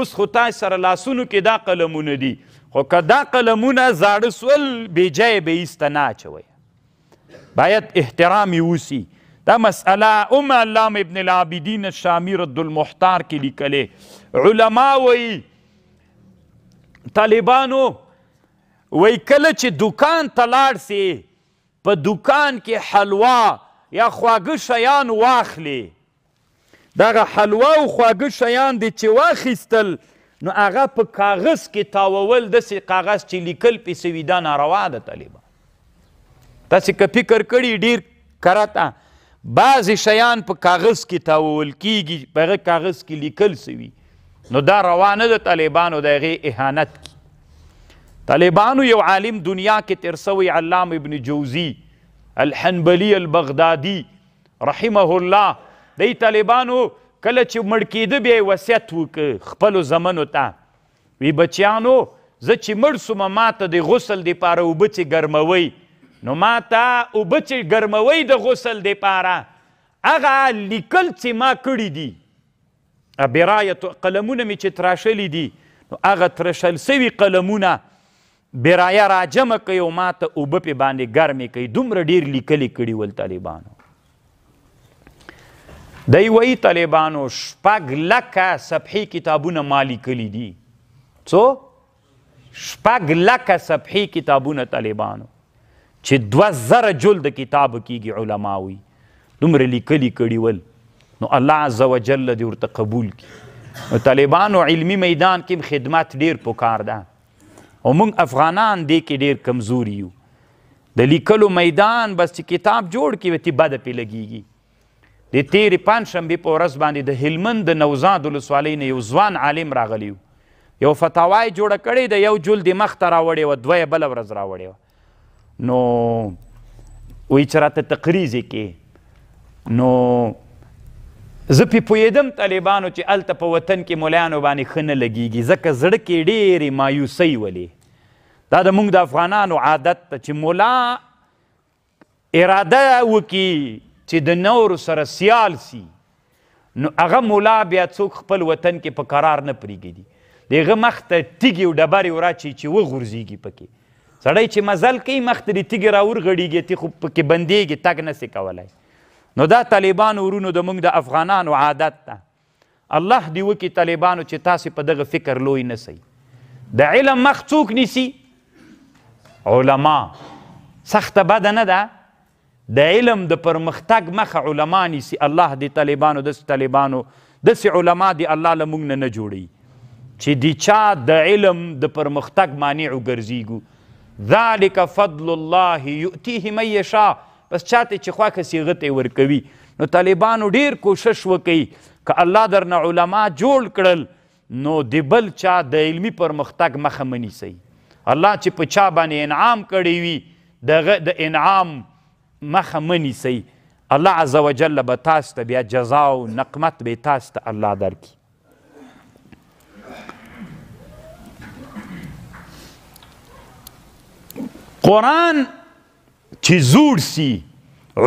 Speaker 1: اوس خو تاسو سره لاسونو کې دا قلمونه دي خو که دا قلمونه زاړه سول بېجایه به ایسته نه اچوئ باید احترام وسی دا مسئله ام علام ابن العابدین الشامی رد المحتار کې لیکلې علما وایي طالبانو وای کله چې دکان ته لاړ سي په دکان کې حلوا یا خواږه شیان واخلې دغه حلوا او خواږه شیان دې چې واخیستل نو هغه په کاغذ کې تاوول داسې کاغذ چې لیکل پې سوي دا ناروا ده طالبان تاسې که فکر کړي ډیر کرته بعضې شیان په کاغذ کې تاوول کیږي په هغه کاغذ کې لیکل سوي نو دا روانه د طالبانو د هغې اهانت کی طالبانو یو عالم دنیا کې تیر سوی علام ابن جوزی الحنبلی البغدادي رحمه الله دی طالبانو کله چې مړ کېده بیا یې وصیت وکړ خپلو زمنو ته وی بچیانو زه چې مړ سومه ماته د غسل دپاره اوبه چې ګرموئ نو ما ته اوبه چې ګرموئ د غسل دپاره هغه لیکل چې ما کړي دي برایت قلمونه مې چې تراشلی دي نو هغه ترشل سوي قلمونه برایه راجمع کوي او ما ته اوبه پې باندې ګرمې کوي دومره ډیر لیکلي کړي ول طالبانو دی وایي طالبانو شپږ لکه صفحې کتابونه ما لیکلي دي څو شپږ لکه صفحې کتابونه طالبانو چې دوه زره جلد کتاب کیږي علماوي دومره لیکلي کړي ول نو الله عزوجل دې ورته قبول کړي طالبانو علمی میدان کې خدمات ډیر پکار ده او موږ افغانان دې کې ډیر کمزوري یو د لیکلو میدان بس چې کتاب جوړ کړي وتی بد پې لګیږي د تیرې پنجشنبې په ورځ باندې د هلمند د نوزاد ولسوالۍ نه یو ځوان عالم راغلی و یو فتاوای جوړه کړې ده یو جلد یې مخته راوړې وه دوه یې بله ورځ راوړې وه نو وایي چې راته تقریض یې کې نو زه پې پوهېدم طالبانو چې هلته په وطن کې ملایانو باندې ښه نه لګېږي ځکه زړه کې ډېرې مایوسۍ ولې دا د موږ د افغانانو عادت ته چې ملا اراده وکړي چې د نورو سره سیال سي نو هغه ملا بیا څوک خپل وطن کې په قرار نه پرېږدي د هغه مخ ته تیږې او ډبرې وراچي چې وغورځېږي پکې سړی چې مزل کوي مخ ته د تیږې راورغړېږي تی خو پکې بندېږي تګ نسي کولی نو دا طالبان ورونو د موږ د افغانانو عادت ده الله دی وکي طالبانو چې تاسو په دغه فکر لوی نه سي د علم مخ څوک نیسی علما سخته بده نه ده د علم د پرمختګ مخه علما نیسی الله دی طالبانو داسې طالبانو داسې علما دی الله له موږ نه نه جوړوي چې د چا د علم د پرمختګ مانع وګرځېږو ذلک فضل الله یؤتیه من یشاء بس چاته چې خواخه صیغه ته ورکوي نو طالبانو ډیر کوشش وکړي که الله درنه علما جوړ کړل نو د بل چا د علمي پرمختګ مخه منیسئ الله چې په چا باندې انعام کړی وي دغه د انعام مخه منیسئ الله عز وجل به تاسو ته بیا جزا او نقمت به تاسو ته الله درکړي قرآن چې زوړ سي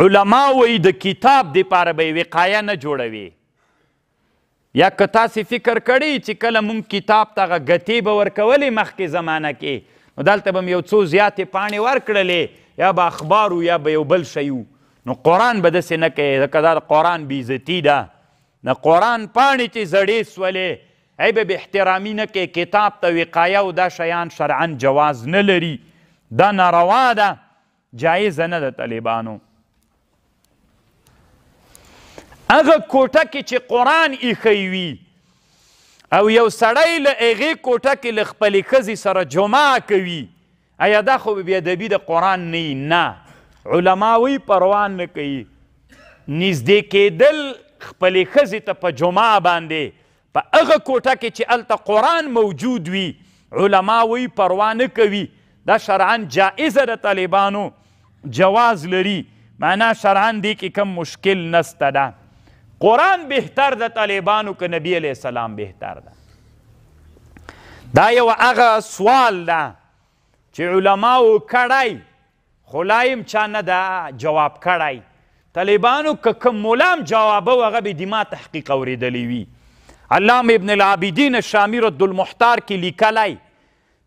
Speaker 1: علما وایي د کتاب دپاره به یې وقایه نه جوړوي یا که تاسې فکر کړی چې کله مونږ کتاب ته هغه ګتې به ورکولې مخکې زمانه کې نو دلته به م یو څو زیاتې پاڼې ورکړلې یا به اخبار یا به یو بل شی نو قرآن به داسې نه کوي ځکه دا د قرآن بېعزتي ده د قرآن پاڼې چې زړې سولې ای به احترامی نه کې کتاب ته وقایه او دا شیان شرعن جواز نه لري دا ناروا ده جایز نه د طالبانو هغه کوټه کې چې قرآن ایښی وي او یو سړی له هغې کوټه کې له خپلې ښځې سره جمعه کوي ایا دا خو بېادبي د قرآن نه نه علما وی پروان نه کوي نږدې کېدل خپلې ښځې ته په جمعه باندې په هغه کوټه کې چې هلته قرآن موجود وی علما وی پروا نه کوي دا شرعا جایزه د طالبانو جواز لري معنا شرعا دې کې کم مشکل نسته ده قرآن بهتر د طالبانو که نبی علیه السلام بهتر ده دا یو هغه سوال ده چې علماو کړی خو لا یم چا نه ده جواب کړی طالبانو که کوم مولام جوابه و هغه به دما تحقیق اورېدلی وي علام ابن العابدین شامیر الدالمحتار کې لیکلی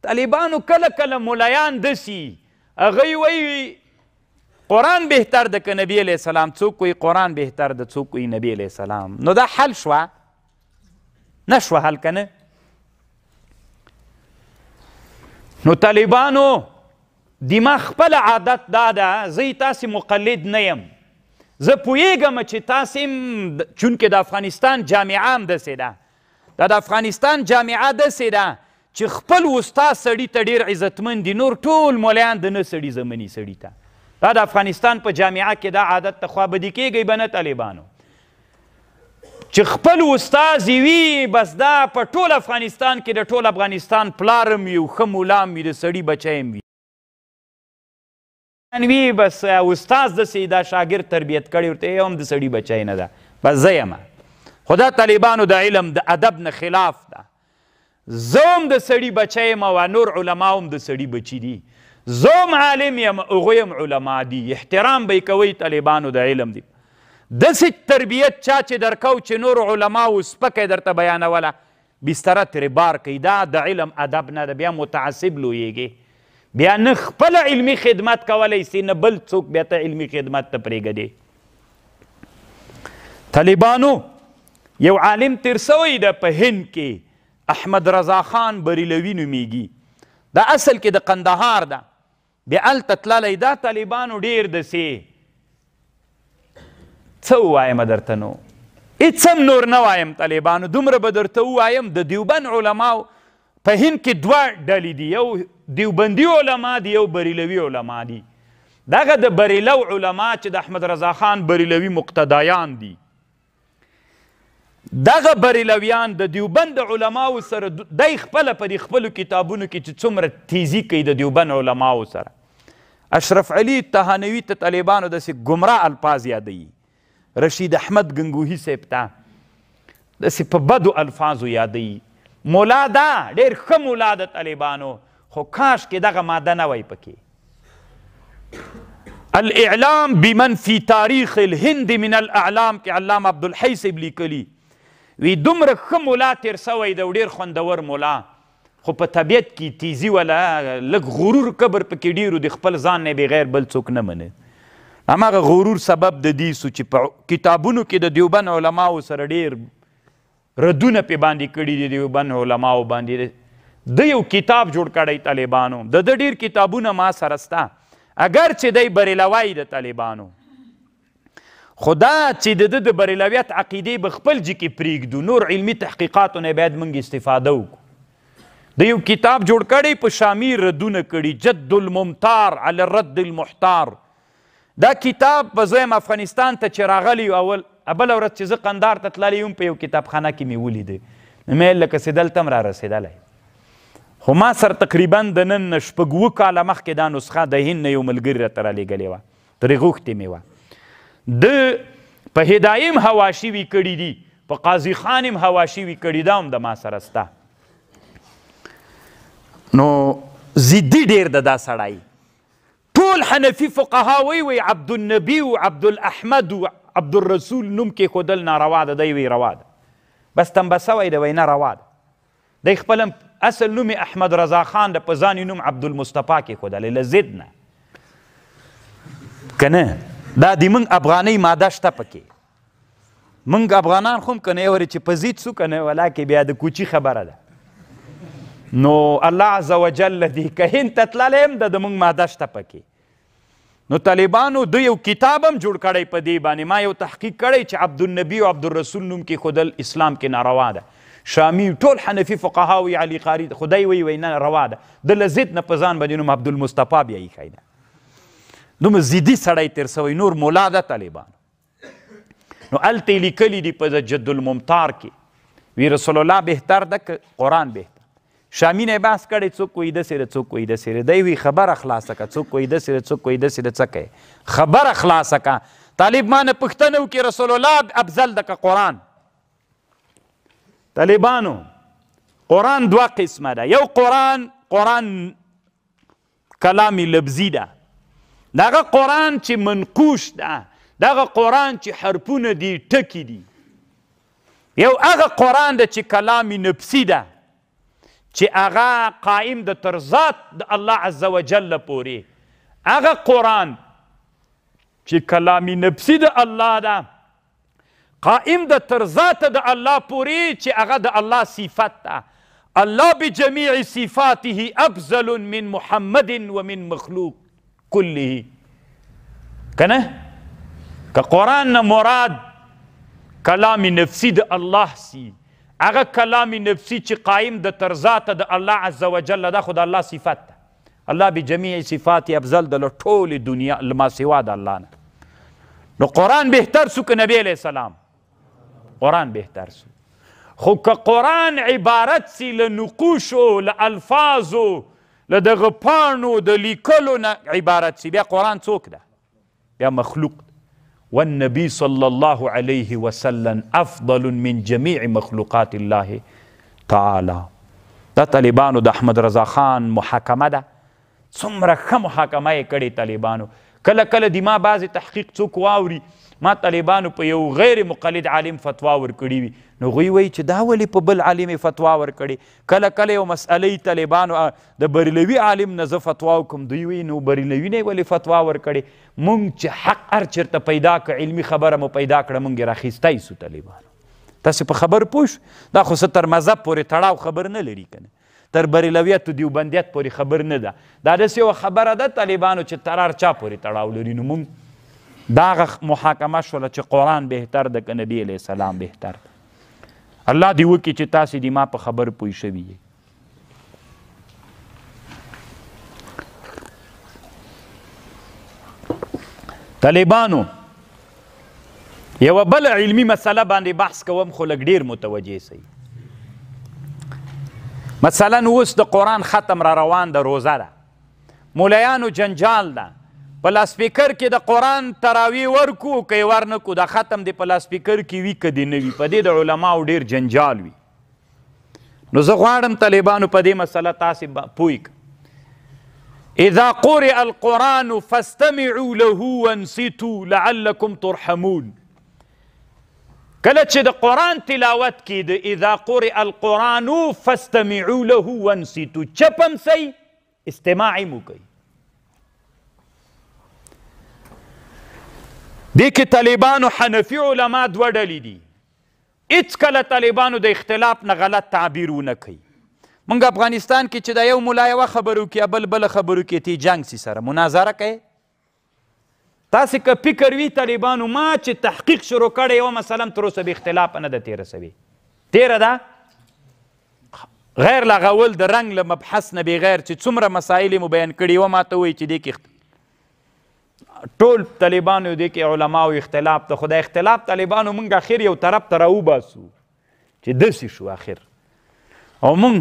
Speaker 1: طالبانو کله کله ملایان دسی هغوی وی قرآن بهتر ده که نبی علیه السلام څوک وایي قرآن بهتر ده څوک وایي نبی علیه السلام نو دا حل شوه نشوه حل که نه نو طالبانو دما خپل عادت دا ده زه تاسې مقلد نه یم زه پوهیږم چې تاسې چونکې د افغانستان جامعه هم داسې ده دا د افغانستان جامعه داسې ده چې خپل استاد سړي ته ډیر عزتمند دي نور ټول مولیان د نه سړي زمني سړي ته دا د افغانستان په جامعه کې دا عادت ته خوابدي کېږي به نه طالبانو چې خپل استاد وي بس دا په ټول افغانستان کې د ټول افغانستان پلارم یو ښه مولام وي د سړي بچیم وي وي بس استاد داسې دا شاګرد تربیت کړی ورته هم د سړي بچی نه ده بس زه یمه خو دا طالبانو د علم د ادب نه خلاف ده زه هم د سړي بچی یم او نور علما هم د سړي بچي دي زوم عالم یم هغه یم علما دي احترام به کوي طالبانو د علم دي داسې تربیت چا چې درکو چې نور علماو سپکه درته بیانوله بستره ترې بار کوي دا د علم ادب نه ده بیا متعصب لویږي بیا نه خپله علمي خدمت کولی سي نه بل څوک بیا ته علمي خدمت ته پرېږدي طالبانو یو عالم تیر سوی ده په هند کې احمد رضا خان بریلوي نومیږي دا اصل کې د قندهار ده دی هلته تللی دا طالبانو ډیر دسې څه ووایم درته نو هېڅ هم نور نه وایم طالبانو دومره به درته ووایم د دیوبند علماو په هند کې دوه ډلې دي یو دیوبندي علما دي یو بریلوي علما دي دغه د بریلو علما چې د احمد رضا خان بریلوي مقتدایان دي دغه بریلویان د دیوبند علماو سره دی خپله په دې خپلو کتابونو کې چې څومره تیزی کوي د دیوبند علماو سره اشرف علي تهانوي ته طالبانو داسې ګمراه الفاظ یادوي رشید احمد ګنګوهي صاحب ته داسې په بدو الفاظو یادوي مولا دا ډېر ښه مولا د طالبانو خو کاش کې دغه ماده نه وای پکې الاعلام بمن فی تاریخ الهند من الاعلام کې علامه عبدالحی صاحب لیکلي وی دومره ښه مولا تیر سوی د ډېر خوندور مولا خو په طبیعت کې تیزی ولا لږ غرور کبر پکې ډیرو د خپل ځان نه بغیر بل څوک نه منه هماغه غرور سبب د دې سو چې په کتابونو کې د دیوبند علماو سره ډیر ردونه په باندې کړي دي دیوبند علماو باندې د یو کتاب جوړ کړی طالبانو د د ډیر کتابونه ما سره ستا اگر چې دی بریلوای د طالبانو خدا چې د د بریلویت عقیده بخپل جکی پریږدو نور علمی تحقیقاتونه باید منګ استفاده وکړو د یو کتاب جوړ کړی په شامی ردونه کړي جد الممتار علی الرد المحتار دا کتاب به زه افغانستان ته چې راغلی اول بله ورځ چې زه قندار ته تللی یم په یو کتابخانه کې مې ولیده نو مې لکه سیدلته هم را رسېدلی خو ما سره تقریبا د نن نه شپږ اوه کاله مخکې دا نسخه د هند نه یو ملګري راته رالیږلې وه ترې غوښتې مې وه د په هدایه هم هوا شوي کړي دي په قاضي خان هم هوا شوي کړي دا هم د ما سره سته نو زیدی ډیر د دا سړی ټول حنفي فقها وی وی عبد النبی و عبد الاحمد و عبد الرسول نوم کې خودل ناروا ده دی وی روا ده بس تنبسه وی د وینا روا ده دی خپل اصل نوم احمد رضا خان د په ځان نوم عبد المصطفی کې خودل له زید نه کنه دا د موږ افغاني ماده شته پکې موږ افغانان خو کنه یوري چې په زید سو کنه ولا کې بیا د کوچی خبره ده نو الله عز وجل دی که هند ته تللی یم د زموږ ماده شته پکې نو طالبانو دوی یو کتاب هم جوړ کړی په دې باندې ما یو تحقیق کړی چې عبدالنبي او عبدالرسول نوم کې ښودل اسلام کې ناروا ده شامی ټول حنفي فقهاوي علي قاري خدای وی وی نه روا ده د له ضد نه په ځان باندې نوم عبدالمصطفی بیا یې ښی ده دومره ضدي سړی تیر سوی نور ملا ده طالبانو نو هلته یې لیکلي دي په جد الممتار کې وی رسول الله بهتر ده که قرآن بهتر شامینه بحث کړي څوک کوئی د سره څوک کوئی د سره دی وی خبر خلاصه کا څوک کوئی د سره څوک کوئی د سره څکه خبر خلاصه کا طالبان پښتنو کې رسول الله افضل د قرآن طالبانو قرآن دوه قسمه ده یو قرآن قرآن کلام لبزی ده دغه قرآن چې منقوش ده دغه قرآن چې حرفونه دي ټکی دي یو هغه قرآن ده چې کلام نفسی ده چې هغه قائم د تر ذات د الله عز وجل پورې هغه قرآن چې کلامي نفسي د الله ده قائم د تر ذات د الله پورې چې هغه د الله صفت ده الله بجميع صفاته أبزل من محمد ومن مخلوق كله كنه كقرآن مراد كلام نفسي الله سي هغه کلام نفسی چې قایم د تر ذاته د الله عز وجل ده خو د الله صفت ده الله بجمیع صفات افضل د له ټولې دنیا لما سوا د الله نه نو قرآن بهتر سو که نبی علیه السلام قرآن بهتر سو خو که قرآن عبارت سی له نقوشو له الفاظو له دغه پاڼو د لیکلو نه عبارت سی بیا قرآن څوک ده بیا مخلوق ده والنبي صلى الله عليه وسلم أفضل من جميع مخلوقات الله تعالى ده طالبانو ده احمد رضا خان محاكمة ده څومره ښه محاکمه طالبانو کله کله د ما بعضې تحقیق څوک واوري ما طالبانو په یو غیر مقلد عالم فتوا ورکړې وي نو هغوی وایي چې دا ولې په بل عالم فتوا ورکړې کله کله یو مسئلې طالبانو د بریلوي عالم نه زه فتوا وکم دوی وایي نو بریلوي نه ولې فتوا ورکړې موږ چې حق هر چېرته پیدا که علمي خبره مو پیدا کړه موږ یې راخیستی سو طالبانو تاسې په خبر پوه دا خو څه تر مذهب پورې تړاو خبر نه لري که تر بریلویت و دیوبندیت پورې خبر نه ده دا داسې یوه خبره ده طالبانو چې تر هر چا پورې تړاو لري نو موږ دا هغه محاکمه شوله چې قرآن بهتر ده که نبي علیه السلام بهتر ده الله دې وکړي چې تاسې دې ما په خبر پوه شوي یئ طالبانو یوه بله علمي مسله باندې بحث کوم خو لږ ډېر متوجه سئ مثلا اوس د قرآن ختم را روان د روزه ده مولایانو جنجال ده په لاسپیکر کې د قرآن تراوی ورکو که ورنکو د ختم دی په لاسپیکر کې وي که دی نه وي په دې د علماو ډیر جنجال وي نو زه غواړم طالبانو په دې مسله تاسې پوه اذا قرئ القرآن فاستمعوا له وانصتوا لعلكم ترحمون کله چې د قرآن تلاوت کې د اذا قرئ القرآن فاستمعوا له وانصتوا چپ هم سئ استماع یې مو کوئ دې کې طالبانو حنفي علما دوه ډلې دي هیڅ کله طالبانو د اختلاف نه غلط تعبیر ونه کوي موږ افغانستان کې چې دا یو ملا یوه خبرو کې بل بله خبرو کې تی جنګ سي سره مناظره کوي تاسې که فکر وي طالبانو ما چې تحقیق شروع کړی یوه مسله هم تر اوسه به اختلاف نه ده تېره سوې تېره ده غیر لغول د رنګ له مبحث نه بغیر چې څومره مسایل مو بیان کړي وه ما ته وایي چې دې کې ټول طالبانو دې کې علماو اختلاف ته خو د اختلاف طالبانو موږ اخر یو طرف ته راوباسو چې داسې شو اخر او موږ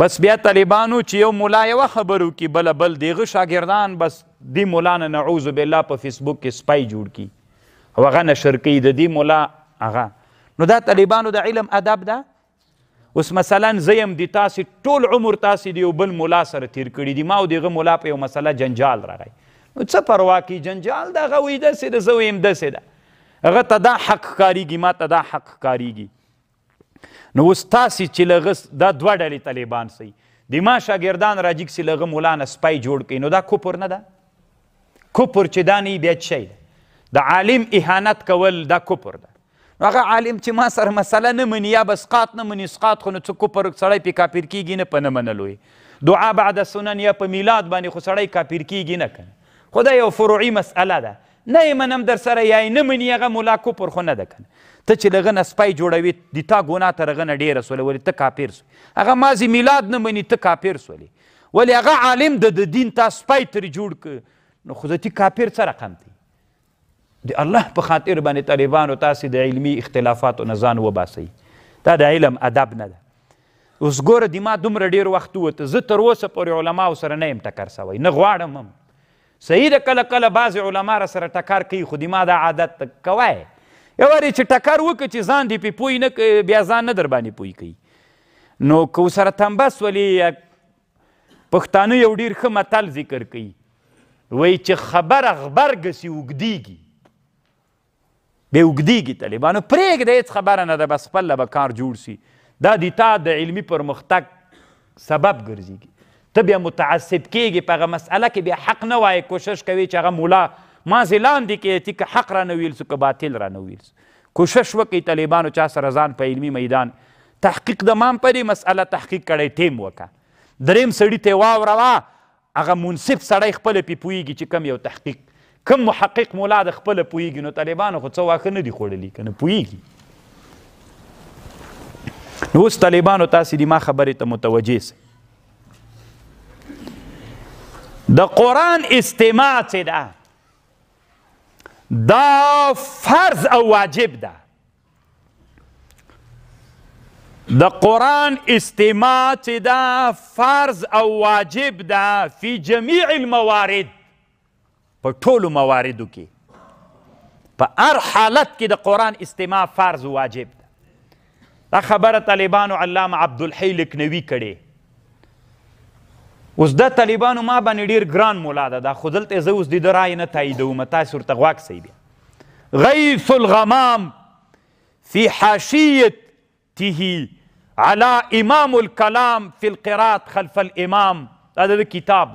Speaker 1: بس بیا طالبانو چې یو ملا یوه خبرو کې بله بل دغه شاګردان بس دی مولانا نعوذ بالله په فیسبوک کې سپای جوړ کی او هغه نشر کوي د دې مولا هغه نو دا طالبانو د علم ادب ده اوس مثلا زه یم د تاسې ټول عمر تاسې د یو بل مولا سره تیر کړي دي ما او د هغه مولا په یو مسله جنجال راغی نو څه پروا کی جنجال د هغه وایي داسې ده زه ویم داسې ده هغه ته دا حق کاریږي ما ته دا حق کاریږي نو اوس تاسې چې لغه دا دوه ډلې طالبان سئ د ما شاګردان راجیک سي لغه مولا نه سپی جوړ کړي نو دا کفر نه ده کفر چې دا نه بیا شی ده د عالم اهانت کول دا کفر ده نو هغه عالم چې ما سره مسله نه مني یا به اسقاط نه مني اسقاط خو نه څه کفر سړی پې کافر کیږي نه په نه منلو دعا بعد سنن یا په میلاد باندې خو سړی کافر کیږي نه کنه خو دا یو فروعي مسله ده نه یې منم در سره یا یې نه مني هغه ملا کفر خو نه ده کنه ته چې لغه نه سپی جوړوي د تا ګناه تر هغه نه ډېره سوله ولې ته کافر سوې هغه مازی میلاد نه مني ته کافر سولې ولې هغه عالم د دین تا سپی ترې جوړ که نو خوځتي کافر څه رقم دی د الله په خاطر باندې طالبانو تاسې د علمي اختلافاتو نه ځان وباسئ دا د علم ادب نه ده اوس ګوره دما دومره ډیر وخت ووته زه تر اوسه پورې علماو سره نه یم ټکر سوی نه غواړم هم صحیح ده کله کله بعضې علما را سره ټکر کوي خو دما دا عادت کوی یو وارې چې ټکر وکړه چې ځان دې پې پوی نه بیا ځان نه در باندې پوی کوي نو که سره تنبه سولې پښتانه یو ډیر ښه متل ذکر کوي وایي چې خبره غبرګسې اوږدیږي بې اوږدیږي طالبانو پرېږده هېڅ خبره نه ده بس خپله به کار جوړ سي دا د تا د علمي پرمختګ سبب ګرځیږي ته بیا متعصب کیږي په هغه مسئله کې بیا حق نه وایې کوشش کوي چې هغه مولا مازې لاندې کې چې حق را نه ویل سو که باطل را نه ویل سو کوشش وکړي طالبانو چا سره ځان په علمي میدان تحقیق د مام په دې مسئله تحقیق کړی ټیم وکړه دریم سړي ته واوروه هغه منصف سړی خپله پې پوهیږي چې کم یو تحقیق کم محقق مولا د خپله پوهیږي نو طالبانو خو څه واښه نه دي خوړلي که نه پوهیږي نو اوس طالبانو تاسې دي ما خبرې ته متوجه سئ د قرآن استماع چې ده دا فرض او واجب ده د قرآن استماع چې دا فرض او واجب ده فی جمیع الموارد په ټولو مواردو کې په هر حالت کې د قرآن استماع فرض او واجب ده دا خبره طالبانو علامه عبدالحی لکنوي کړې اوس د طالبانو ما باندې ډیر ګران مولا ده دا خو دلته زه اوس د ده رایې نه تاییدوم تاسې ورته غوږ سئ بیا غیث الغمام فی حاشیه تیهی علا امام الکلام فی القرات خلف الامام دا د کتاب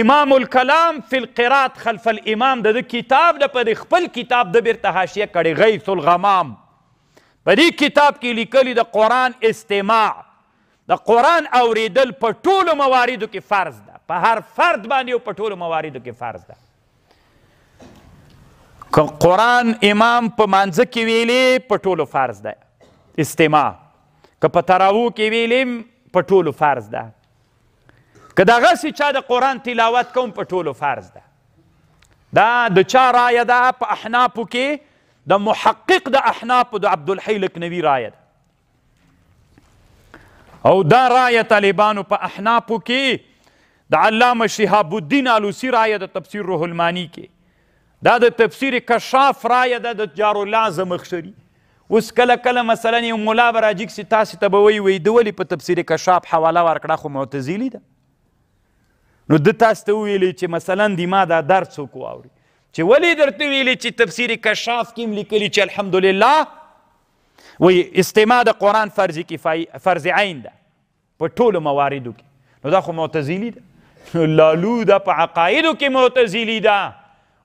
Speaker 1: امام الکلام فی القرات خلف الامام د کتاب د پر خپل کتاب د بیرته حاشیه کړي غیث الغمام په دې کتاب کې لیکلي د قرآن استماع د قرآن اوریدل په ټولو مواردو کې فرض ده په هر فرد باندې او په ټولو مواردو کې فرض ده که قرآن امام په مانځه کې ویلې په ټولو فرض ده استماع که په تراوو کې ویلې په ټولو فرض ده که دغسې چا د قرآن تلاوت کوم په ټولو فرض ده دا د چا رایه ده په احنافو کې د محقق د احنافو د عبدالحی لکنوي رایه ده او دا رایه طالبانو په احنافو کې د علامه شهاب الدین الوسی رایه د تفسیر روح المانی کې دا د تفسیر کشاف رایه ده د جار الله زمخشري اوس کله کله مثلا یو مولا به راجیک سي تاسې ته به وایي وایي ده ولې په تفسیر کشاف حواله ورکړه خو معتزلي ده نو ده تاسې ته وویلی چې مثلا دما دا درد څوک واوري چې ولې درته ویلی چې تفسیر کشاف کې هم لیکلي چې الحمدلله وایي استماع د قرآن فرض کفایي فرض عین ده په ټولو مواردو کې نو دا خو معتزلي ده لالو دا په عقایدو کې معتزلي ده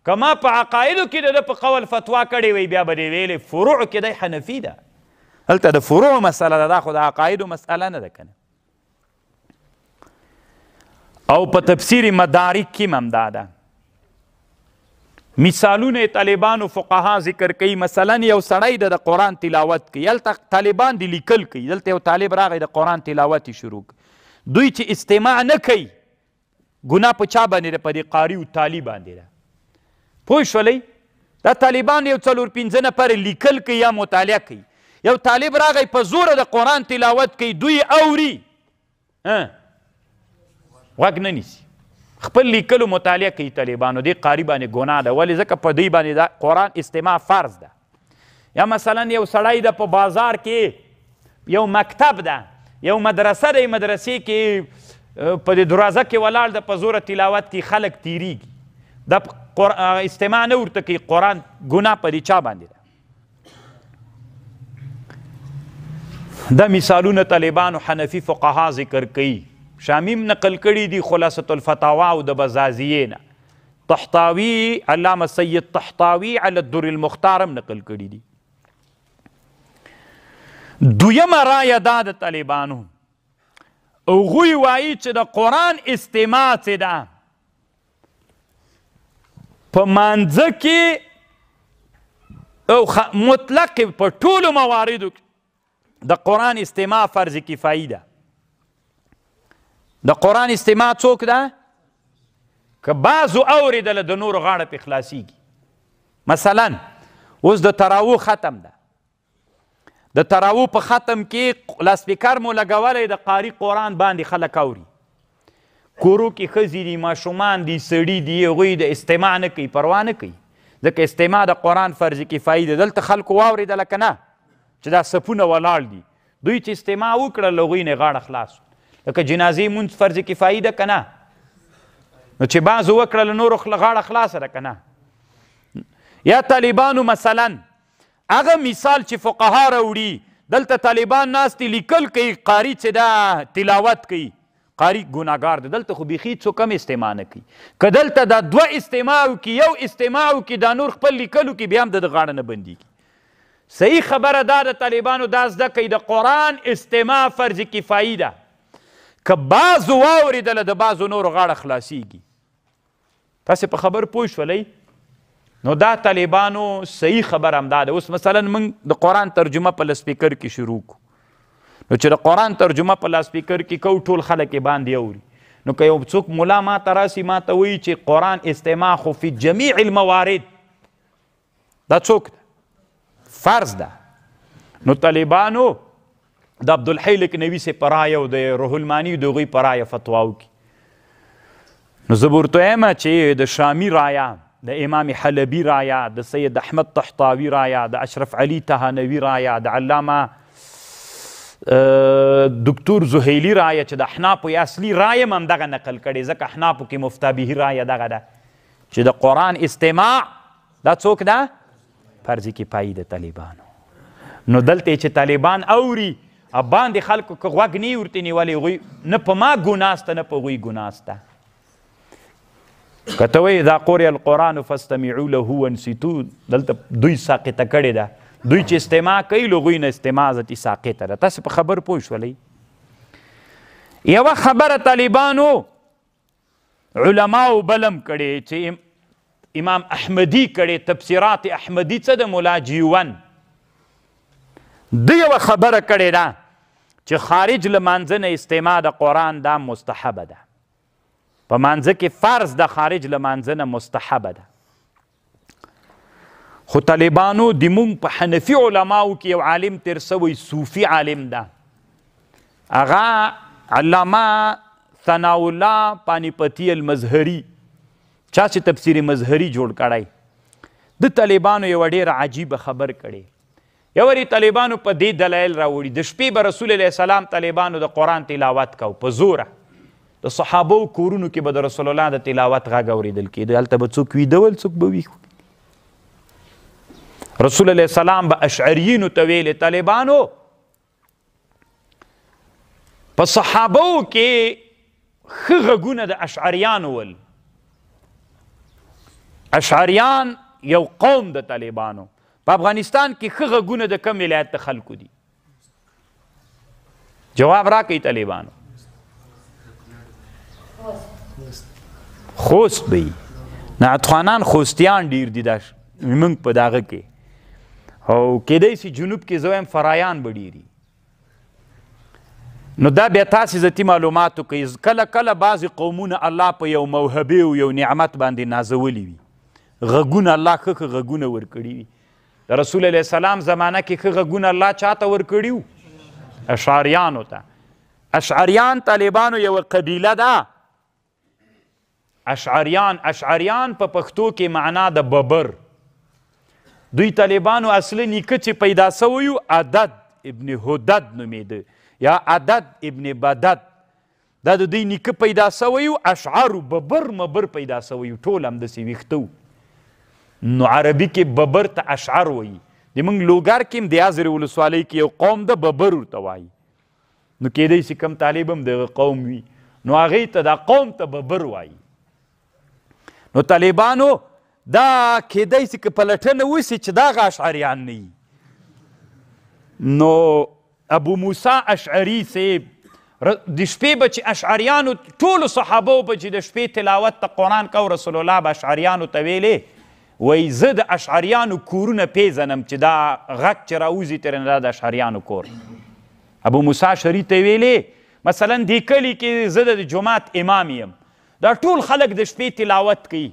Speaker 1: که ما په عقایدو کې د په قول فتوا کړې وی بیا به دې ویلې فروع کې دی حنفي ده هلته د فروع مسله ده دا خو د عقایدو مسله نه ده که او په تفسیر مدارک کې ممدا ده مثالونه طالبان او فقها ذکر کوي مثلا یو سړی د قرآن تلاوت کوي هلته طالبان دی لیکل کوي دلته یو طالب راغی د قرآن تلاوت یې شروع دوی چې استماع نه کوي ګناه په چا باندې ده په دې قاري او طالب باندې ده پوه شولئ دا طالبان یو څلور پنځه نفرې لیکل کوي یا مطالعه کوي یو طالب راغی په زوره د قرآن تلاوت کوي دوی اوري غوږ نه نیسي خپل لیکلو مطالعه کوي طالبانو دی قاري باندې ګناه ده ولې ځکه په دوی باندې دا قرآن استماع فرض ده یا مثلا یو سړی ده په بازار کې یو مکتب ده یو مدرسه ده مدرسې کې په دروازه کې ولاړ ده په زوره تلاوت کې خلک تیریږي دا استماع نه ورته کوي قرآن ګناه په دې چا باندې ده دا مثالونه طالبانو حنفي فقها ذکر کوي شامیم نقل کړي دي خلاصة الفتاوا او د بزازیې نه تحتاوي علامه سید تحتاوي علی الدر المختار هم نقل کړي دي دویمه رایه دا د طالبانو هغوی وایي چې د قرآن استماع څه ده په مانځه کې او خ... مطلق په ټولو مواردو د قرآن استماع فرض کفایي ده د قرآن استماع څوک ده که بعضو اورېدله د نورو غاړه پې خلاصیږي مثلا اوس د تراو ختم ده د تراو په ختم کې لاسپیکر مو لګولی د قاری قرآن باندې خلک اوري کورو کې ښځې دي ماشومان دي سړي دي هغوی د استماع نه کوي پروا نه کوي ځکه استماع د قرآن فرض کفایي ده دلته خلکو واورېدله که نه چې دا سپونه ولاړ دي دوی چې استماع وکړل هغوی نه غاړه خلاص لکه جنازې مونځ فرض کفایي ده که نه نو چې بعضو وکړل نورو غاړه خلاصه ده که نه یا طالبانو مثلا هغه مثال چې فقها راوړي دلته طالبان ناستې لیکل کوي قاري چې دا تلاوت کوي قاری ګناګار دی دلته خو بیخي څو کم استماع نه کوي که دلته دا دوه استماع وکړي یو استماع وکړي دا نور خپل لیکلو کې بیا هم د غاړه نه بندېږي صحیح خبره دا د طالبانو دا زده کوي د قرآن استماع فرض کفایي ده که بعضو واورېدله د بعضو نورو غاړه خلاصیږي تاسې په خبر پوه شولئ نو دا طالبانو صحیح خبر هم دا ده اوس مثلا موږ د قرآن ترجمه په لسپیکر کې شروع کو نو چې د قرآن ترجمه په لاسپیکر کې کو ټول خلک یې باندې اوري نو که یو څوک ملا ما ته راسي ما ته وایي چې قرآن استماع خو فی جمیع الموارد دا څوک ده فرض ده نو طالبانو د عبدالحی لکنوي سه پرایه او د روح المانی د هغوی پرایه فتواو کې نو زه به ورته وایم چې د شامی رایه د امام حلبي رایا د سید احمد تحتاوي رایا د اشرف علي تهانوي رایا د علامه دکتور زهیلی رایه چې د احناف اصلي رایه هم دغه نقل کړي ځکه احناف کې مفتابهی رایه دغه ده چې د قرآن استماع دا څوک ده فرض کې پای د طالبانو نو دلته چې طالبان اوري باندې خلکو که غوږ نه ورته نیولې غوی نه په ما ګناسته نه په غوی ګناسته کته وی دا قوری القرآن فاستمعوا له وانصتوا دلته دوی ساقطه کړې ده دوی چې استماع کوي لغوی نه استماع ذاتي ساقطه ده تاسو په خبر پوه شولئ یوه خبره طالبانو علماو بلم کړي چې امام احمدی کړي تفسیرات احمدی څه د مولا جیون دی یوه خبره کړې ده چې خارج له مانځه نه استماع د قرآن دا مستحبه ده په مانځه کې فرض د خارج له مانځه نه مستحبه ده خو طالبانو د مونږ په حنفي علماو کې یو عالم تیر سوی صوفي عالم ده هغه علامه ثناء الله پانیپتی المظهری چا چې تفسیر مظهری جوړ کړی د طالبانو یو ډېر عجیبه خبر کړی یو ری طالبانو په دې دلایل راوړي د شپې به رسول الله سلام طالبانو د قران تلاوت کو په زوره د صحابو کورونو کې به د رسول الله د تلاوت غږ اورېدل کېده هلته به څوک ویده ول څوک به ویښ رسول الله سلام به اشعریینو ته ویلې طالبانو په صحابو کې ښه غږونه د اشعریانو ول اشعریان یو قوم د طالبانو په افغانستان کې ښه غږونه د کم ولایت د خلکو دي جواب راکوي طالبانو خوست بي نه افغانان خوستیان ډیر دي دی دا موږ په داغه کې او کېدای شي جنوب کې زه وایم فرایان به ډېري نو دا بیا تاسې ذاتي معلوماتو کوي کله کله بعضې قومونه الله په یو موهبې او یو نعمت باندې نازولی وي غږونه الله ښه ښه غږونه ورکړي وي د رسول علیه السلام زمانه کې ښه غږونه الله چاته ورکړي وو اشعریانو ته اشعریان طالبانو یوه قبیله ده اشعریان اشعریان په پښتو کې معنا د ببر دوی طالبانو اصلي نیکه چې پیدا سوی و عدد ابن هدد نومېده یا عدد ابن بدد دا د دوی نیکه پیدا سوی و اشعارو ببر مبر پیدا سوی و ټول همداسې ویښته و نو عربي کې ببر ته اشعار وایي د موږ لوګار کې هم د یازرې ولسوالۍ کې یو قوم ده ببر ورته وایي نو کیدای شي کم طالب هم دغه قوم وي نو هغې ته دا قوم ته ببر وایي نو طالبانو دا کیدای سي که پلټنه وسي چې دا اشعریان نه نو ابو موسی اشعری صاحب د شپې به چې اشعریانو ټولو صحابو به چې د شپې تلاوت ته قرآن کو رسول الله به اشعریانو ته ویلې وایي زه د اشعریانو کورونه پیژنم چې دا غږ چې راوځي ترنه دا د اشعریانو کور ابو موسی اشعري ته ویلې مثلا دې کلي کې زه د جومات امام یم دا ټول خلک د شپې تلاوت کوي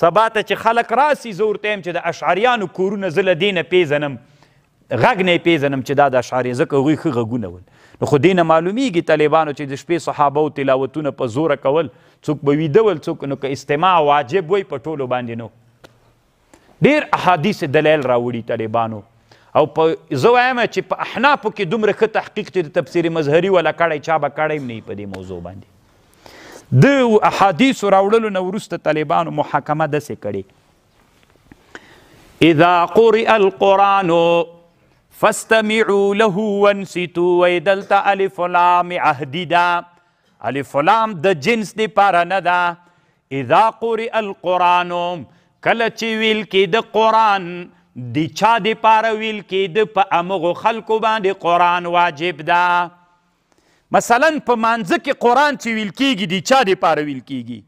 Speaker 1: سبا ته چې خلک راسي زه ورته یم چې د اشعریانو کورونه زه له دې نه پېژنم غږ نه پېژنم چې دا د اشعاري ځکه هغوی ښه غږونه ول نو خو دې نه معلومیږي طالبانو چې د شپې صحابه او تلاوتونه په زوره کول څوک به ویده ول څوک نو که استماع واجب وی په ټولو باندې نو ډیر احادیث دلیل راوړي طالبانو او په زه وایم چې په احنافو کې دومره ښه تحقیق چې د تفسیر مظهري ولا کړی چا به کړی نه په دې موضوع باندې د احادیث راوړلو نه وروسته طالبانو محاکمه داسې کړې اذا قرئ القرآن فاستمعوا له وانصتوا وی دلته الف لام عهدي ده الف لام د جنس دپاره نه ده اذا قرئ القرآن کله چې ویل کې د قرآن د چا دپاره ویل کې د په امغو خلکو باندې قرآن واجب ده مثلا په مانځه کې قرآن چې ویل کیږي د چا دپاره ویل کیږي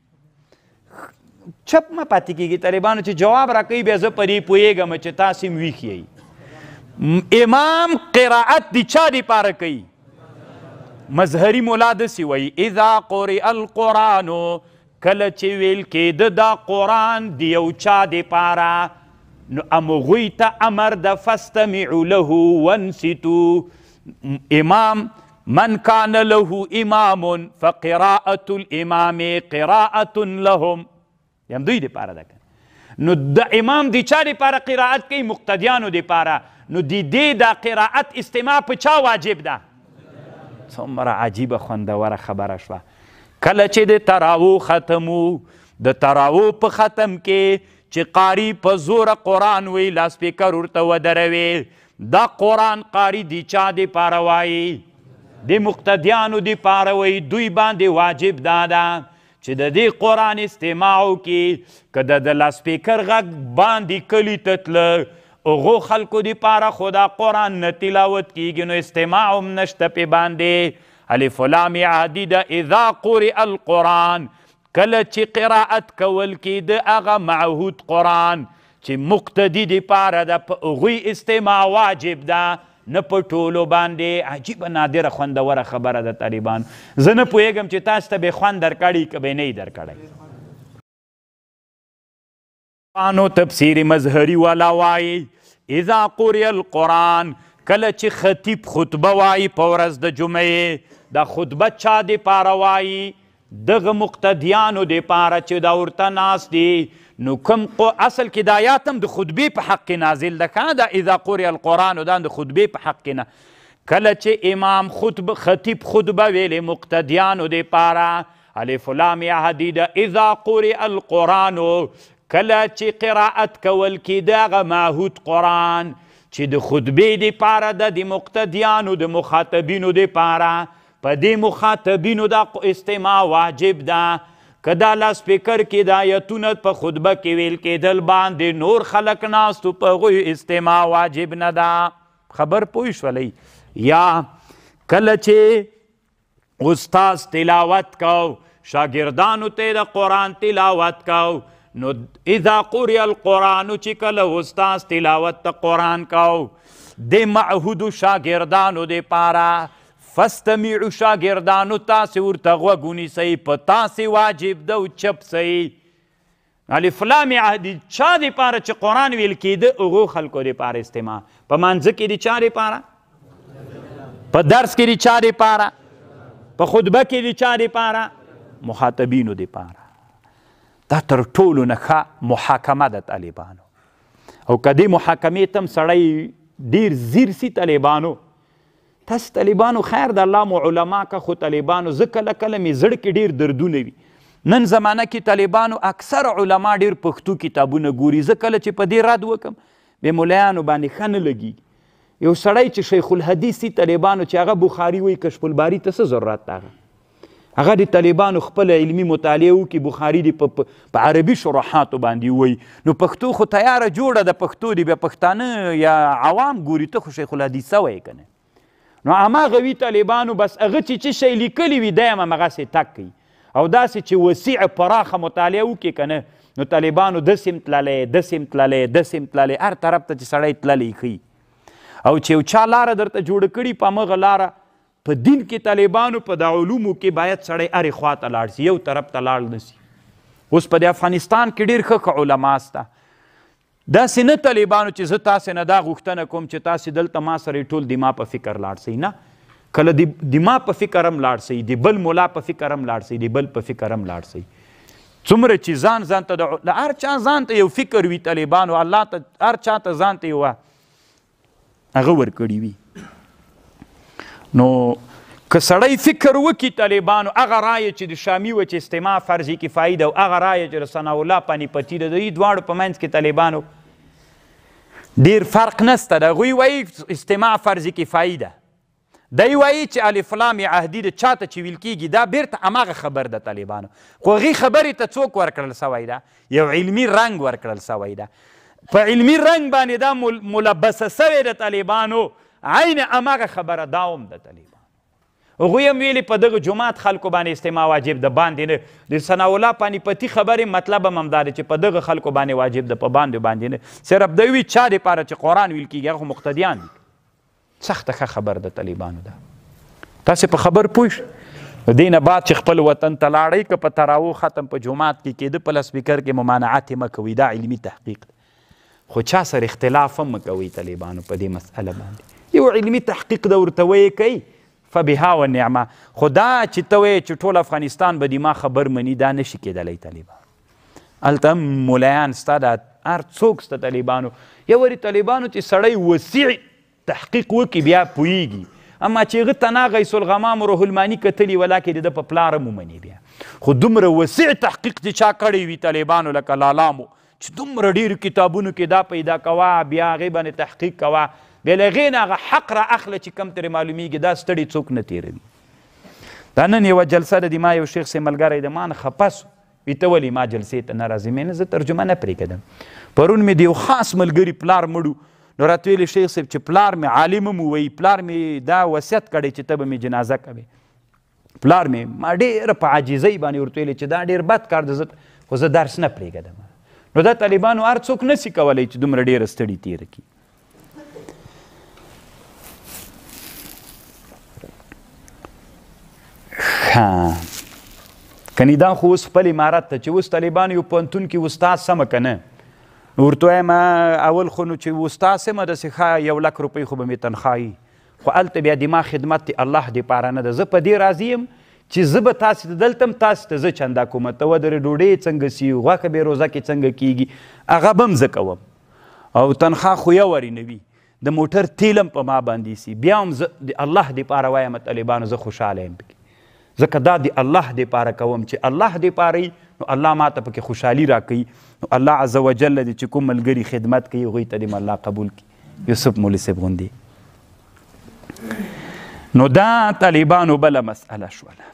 Speaker 1: چپ مه پاتې کیږي طالبانو چې جواب راکوي بیا زه په دې پوهېږم چې تاسې م ویښ امام قرائت د چا دپاره کوي مظهری مولا داسې وایي اذا قرئ القرآن کله چې ویل کېده دا قرآن د یو چا دپاره نو امغوی ته امر د فاستمعو له وانصتو امام من کان له امام فقراءه الامام قراءه لهم یم دوی دی پاره ده نو د امام دی چا دی پاره قراءت کوي مقتدیانو دی پاره نو دی دی دا قراءت استماع په چا واجب ده څومره عجیبه خوندوره خبره شوه کله چې د تراو ختمو د تراو په ختم کې چې قاری په زور قرآن وی لاسپیکر ورته ودروي دا قرآن قاری دی چا دی پاره وایي د مقتدیانو دی پاروي دوی باندې واجب دادا چې د دې قران استماعو کې کده د لاسپیکر غږ باندې کلی تتل اوغو خلکو دی پاره خدا قرآن نه تلاوت کیږي نو استماع هم نشته پې باندې الف لام عادي ده اذا قرئ القرآن کله چې قرائت کول کې د هغه معهود قرآن چې مقتدي دی پاره ده په هغوی استماع واجب ده نه په ټولو باندې عجیب نادره خوندوره خبره د طالبان زه نه پوهیږم چې تاسو ته به خوند درکړي که به نه یې درکړی قانو تفسیر مظهري والا وایي اذا قرئ القرآن کله چې خطیب خطبه وایي په ورځ د جمعې دا خطبه چا د پاره وایي دغه مقتدیانو د پاره چې دا ورته ناست دي نو کوم اصل کې د آیات هم د خطبې په حق کې نازل ده که دا اذا قرئ القرآن دا د خطبې په حق کې نه کله چې امام خطب خطیب خطبه ویلې مقتدیانو د پاره الف لام حدید اذا قرئ القرآن کله چې قرائت کول کې دغه ماهود قرآن چې د خطبې د پاره د د مقتدیانو د مخاطبینو د پاره په دې مخاطبینو د استماع واجب ده کدا لا سپیکر کې د آیتونه په خطبه کې ویل کېدل باندې نور خلق ناس تو په غوي استماع واجب نه دا خبر پوه شولې یا کله چې استاد تلاوت کاو شاګردانو ته د قران تلاوت کاو نو اذا قرئ القران چې کله استاد تلاوت ته قران کاو د معهود شاګردانو د پاره فاستمعوا شاګردانو تاسې ورته غوږ ونیسئ په تاسې واجب ده او چپ سئ الف لام عهد چا دپاره چې قرآن ویل کېده هغو خلکو دپاره استماع په مانځه کې د چا دپاره په درس کې د چا دپاره په خطبه کې د چا دپاره مخاطبینو دپاره دا تر ټولو نه ښه محاکمه ده طالبانو او که دې محاکمې ته سړی ډیر زیر سي طالبانو تاسو طالبانو خیر د الله مو علما که خو طالبانو زه کله کله مې زړه کې ډېر دردونه وي نن زمانه کې طالبانو اکثر علما ډېر پښتو کتابونه ګوري زه کله چې په دې رد وکم بې ملایانو باندې ښه نه لګیږي یو سړی چې شیخ الحدیث سي طالبانو چې هغه بخاري وایي کشف الباري ته څه ضرورت ده هغه هغه د طالبانو خپل علمی مطالعه وکړي بخاري دی په عربي شروحاتو باندې وای نو پښتو خو تیاره جوړه د پښتو دی بیا پښتانه یا عوام ګوري ته خو شیخ الحدیث وایي که نو هماغه وي طالبانو بس هغه چې څه شی لیکلي وي دی هم همغسې تګ کوي او داسې چې وسیع پراخه مطالعه وکړي که نه نو طالبانو داسې هم تللی داسې هم تللی داسې هم تللی هر طرف ته چې سړی تللی ښي او چې یو چا لاره درته جوړه کړي په همغه لاره په دین کې طالبانو په دا علومو کې باید سړی هرې خوا ته لاړ سي یو طرف ته لاړ نه سي اوس په د افغانستان کې ډېر ښه ښه علما سته داسې نه طالبانو چې زه تاسې نه دا غوښتنه کوم چې تاسې دلته ما سره ټول دما په فکر لاړ سئ نه کله د دما په فکر هم لاړ سئ د بل ملا په فکر هم لاړ سئ د بل په فکر هم لاړ سئ څومره چې ځان ځان ته د هر چا ځان ته یو فکر وي طالبانو الله ته هر چا ته ځان ته یو هغه ورکړي وي نو که سړی فکر وکړي طالبانو هغه رایه چې د شامي وچې استماع فرضي کفایي ده او هغه رایه چې د ثناالله پانیپتي ده د دوی دواړو په منځ کې طالبانو ډیر فرق نسته د هغوی وایي استماع فرض کفایي ده دی وایي چې الفلام عهدي د چاته چې ویل کیږي دا بیرته هماغه خبر د طالبانو خو هغې خبرې ته څوک ورکړل سوی ده یو علمي رنګ ورکړل سوی ده په علمي رنګ باندې دا ملبسه سوی د طالبانو عین هماغه خبره دا هم د طالبانو هغوی هم ویلي په دغه جومات خلکو باندې استماع واجب ده باندې نه د ثناء الله پانیپتي خبرې مطلب هم همدا چې په دغه خلکو باندې واجب ده په باندې باندې نه صرف دوی چا دپاره چې قرآن ویل کېږي هغه مقتدیان دي سخته ښه خبر د طالبانو ده تاسې په خبر پوه دین بعد چې خپل وطن ته لاړئ که په تراو ختم په جومات کې کېده په لسپیکر کې ممانعت یې مه کوئ دا علمي تحقیق ده خو چا سره اختلاف هم مه کوئ طالبانو په دې مسأله باندې یو علمي تحقیق ده ورته ویې کوئ فبها و نعمه خدا چې ته وایې چې ټول افغانستان به ما خبر مني دا نشي کېدلی طالبان هلته ملایان ستا د هر څوک ستا طالبانو یو وارې طالبانو چې سړی وسیع تحقیق وکړي بیا پوهیږي اما چې هغه ته نه غیث الغمام روح الماني کتلي ولاکې د ده په پلار هم ومني بیا خو دومره وسیع تحقیق چې چا کړی وي طالبانو لکه لالامو چې دومره ډیرو کتابونو کې دا پیدا کوه بیا هغې باندې تحقیق کوه بل هغې نه هغه حق را اخله چې کم ترې معلومیږي دا ستړي څوک نه تېروي دا نن یوه جلسه ده د ما یو شیخ سې ملګری د ما نه خفه سو وي ته ولې ما جلسې ته نه راځې مې نه زه ترجمه نه پرېږدم پرون مې د یو خاص ملګري پلار مړو نو راته ویلې شیخ صاحب چې پلار مې عالم هم ووایي پلار مې دا وصیت کړی چې ته به مې جنازه کوې پلار مې ما ډېره په عاجزۍ باندې ورته ویلې چې دا ډېر بد کار ده زه خو زه درس نه پرېږدم نو دا طالبانو هر څوک نسی کولی چې دومره ډېره ستړي تېره کړي ښه کني دا خو اوس خپل امارت ته چې اوس طالبان یو پوهنتون کې استاد سمه که نه ورته وایم اول خو نو چې استاد سمه داسې ښه یو لک روپۍ خو به مې تنخوايي خو هلته بیا دما خدمت د الله دپاره نه ده زه په دې راضي یم چې زه به تاسې ته دلته هم تاسې ته زه چنده کومه ته ودرې ډوډۍ څنګه سي غوښه بې روزه کې څنګه کیږي هغه به هم زه کوم او تنخواه خو یو ورینوي د موټر تیلم په ما باندې سي بیا هم زه د الله دپاره وایم طالبانو زه خوشحاله یم پکې ځکه دا د الله د پاره کوم چې الله د پاره نو الله ما ته پکې خوشحالي راکړي نو الله عز وجل دې چې کوم ملګري خدمت کوي هغوی ته دې الله قبول کړي یوسف مولي صاحب غوندې نو دا طالبانو بله مسئله شوله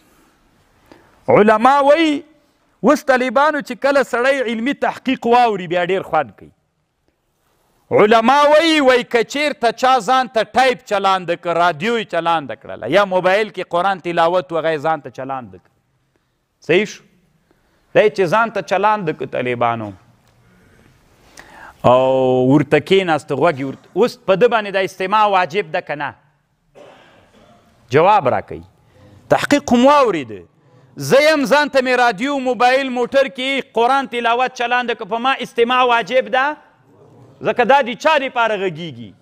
Speaker 1: علما وایي اوس طالبانو چې کله سړی علمي تحقیق واوري بیا ډیر خوند کوي علما وی وی کچیر ته چا ځان ته ټایپ چلاند ک رادیو چلاند کړل یا موبایل کې قران تلاوت و غي ځان ته چلاند ک صحیح شو دای چې ځان ته چلاند ک طالبانو او ورته کېناست غوږی ورت اوس په د باندې د استماع واجب ده کنه جواب راکړي تحقیق هم واورید زه یم ځان ته مې رادیو موبایل موټر کې قران تلاوت چلاند ک په ما استماع واجب ده ځکه دا د چا دپاره غږیږي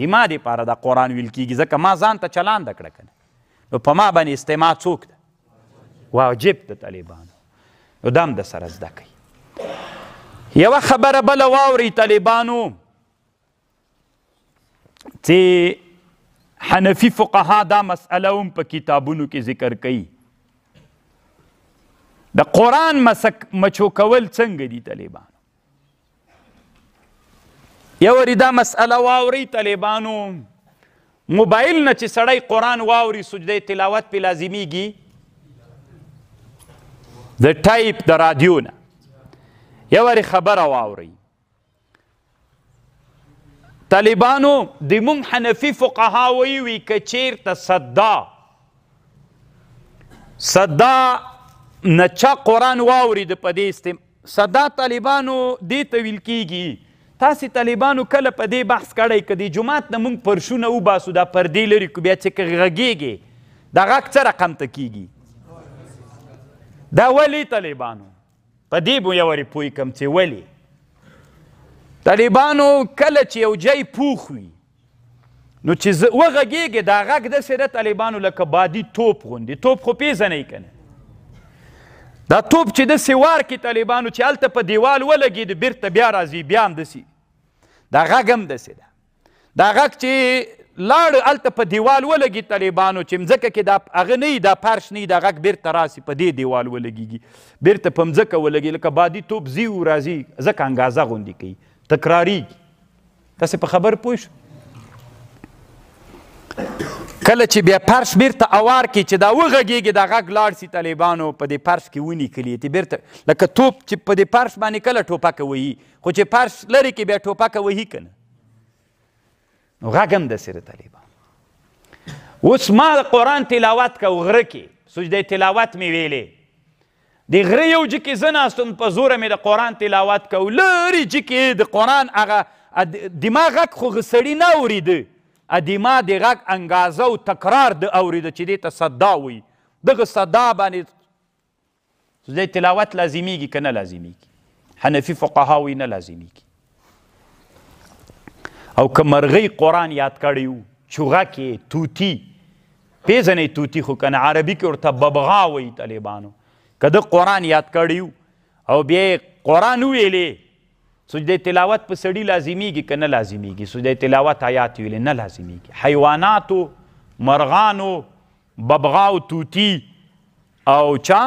Speaker 1: د ما دپاره دا قرآن ویل کیږي ځکه ما ځان ته چلانده کړه که نه نو په ما باندې استماع څوک ده واجب د طالبانو نو دا هم د سره زده کوي یوه خبره بله واورئ طالبانو چې حنفي فقها دا مسئله هم په کتابونو کې ذکر کوي د قرآن مسک مچو کول څنګه دي طالبان یو دا مسأله واوري طالبانو موبایل نه چې سړی قرآن واوري سجده تلاوت پې لازمیږي د ټایپ د رادیو نه یوارې خبره واوري طالبانو د موږ حنفي فقها وی وي که چېرته صدا صدا نه چا قرآن واوري د په دې صدا طالبانو دې ته ویل کیږي تاسې طالبانو کله په دې بحث کړی که د جومات نه موږ پرشونه وباسو دا پردې لرې کړو بیا چې غږیږي دا غږ څه رقم ته کیږي دا ولې طالبانو په دې به یورې پوه کم چې ولې طالبانو کله چې یو جای پوخ وي نو چې وغږیږي دا غږ داسې ده طالبانو لکه بادي توپ غوندې توپ خو پېژنئ که نه دا توپ چې د سوار کې طالبانو چې هلته په دیوال ولګېد بیرته بیا راځي بیا همداسې دا غږ هم داسې ده دا غږ چې لاړ هلته په دیوال ولګي طالبانو چې مځکه کې دا هغه نه دا پرش نه دا غږ بیرته راسي په دې دیوال ولګېږي بیرته په مځکه ولګي لکه بادي توپ زیو راځي ځکه انګازه غوندې کوي تکرارېږي تاسې په خبر پوه شو کله چې بیا پرش بیرته اوار کې چې دا وغږیږي دا غږ لاړ سي طالبانو په دې پرش کې ونیکلي تی بیرته لکه توپ چې په دې پرش باندې کله ټوپکه وهي خو چې پرش لرې کې بیا ټوپکه وهي که نه نو غږ هم داسې طالبان اوس ما قرآن تلاوت کو غره کې سجده تلاوت مې ویلې د غره یو جکې زه ناستم په زوره مې د قرآن تلاوت کو لرې جکې د قرآن هغه دماغ غږ خو سړي نه اورېده ادیما د غږ انګازه او تکرار د اورېده چې دې ته صدا وایي دغه صدا باندې د تلاوت لازمیږي که نه لازمیږي حنفي فقها وایي نه لازمیږي او که مرغۍ قرآن یاد کړی و چوغکې توتي پیژنې توتي خو که نه عربي کې ورته ببغا وایي طالبانو که ده قرآن یاد کړی او بیا قرآن ویلې سجده تلاوت په سړی لازمیږي که نه لازمیږي سجده تلاوت آیات ویلې نه لازمیږي حیواناتو مرغانو ببغاو توتی او چا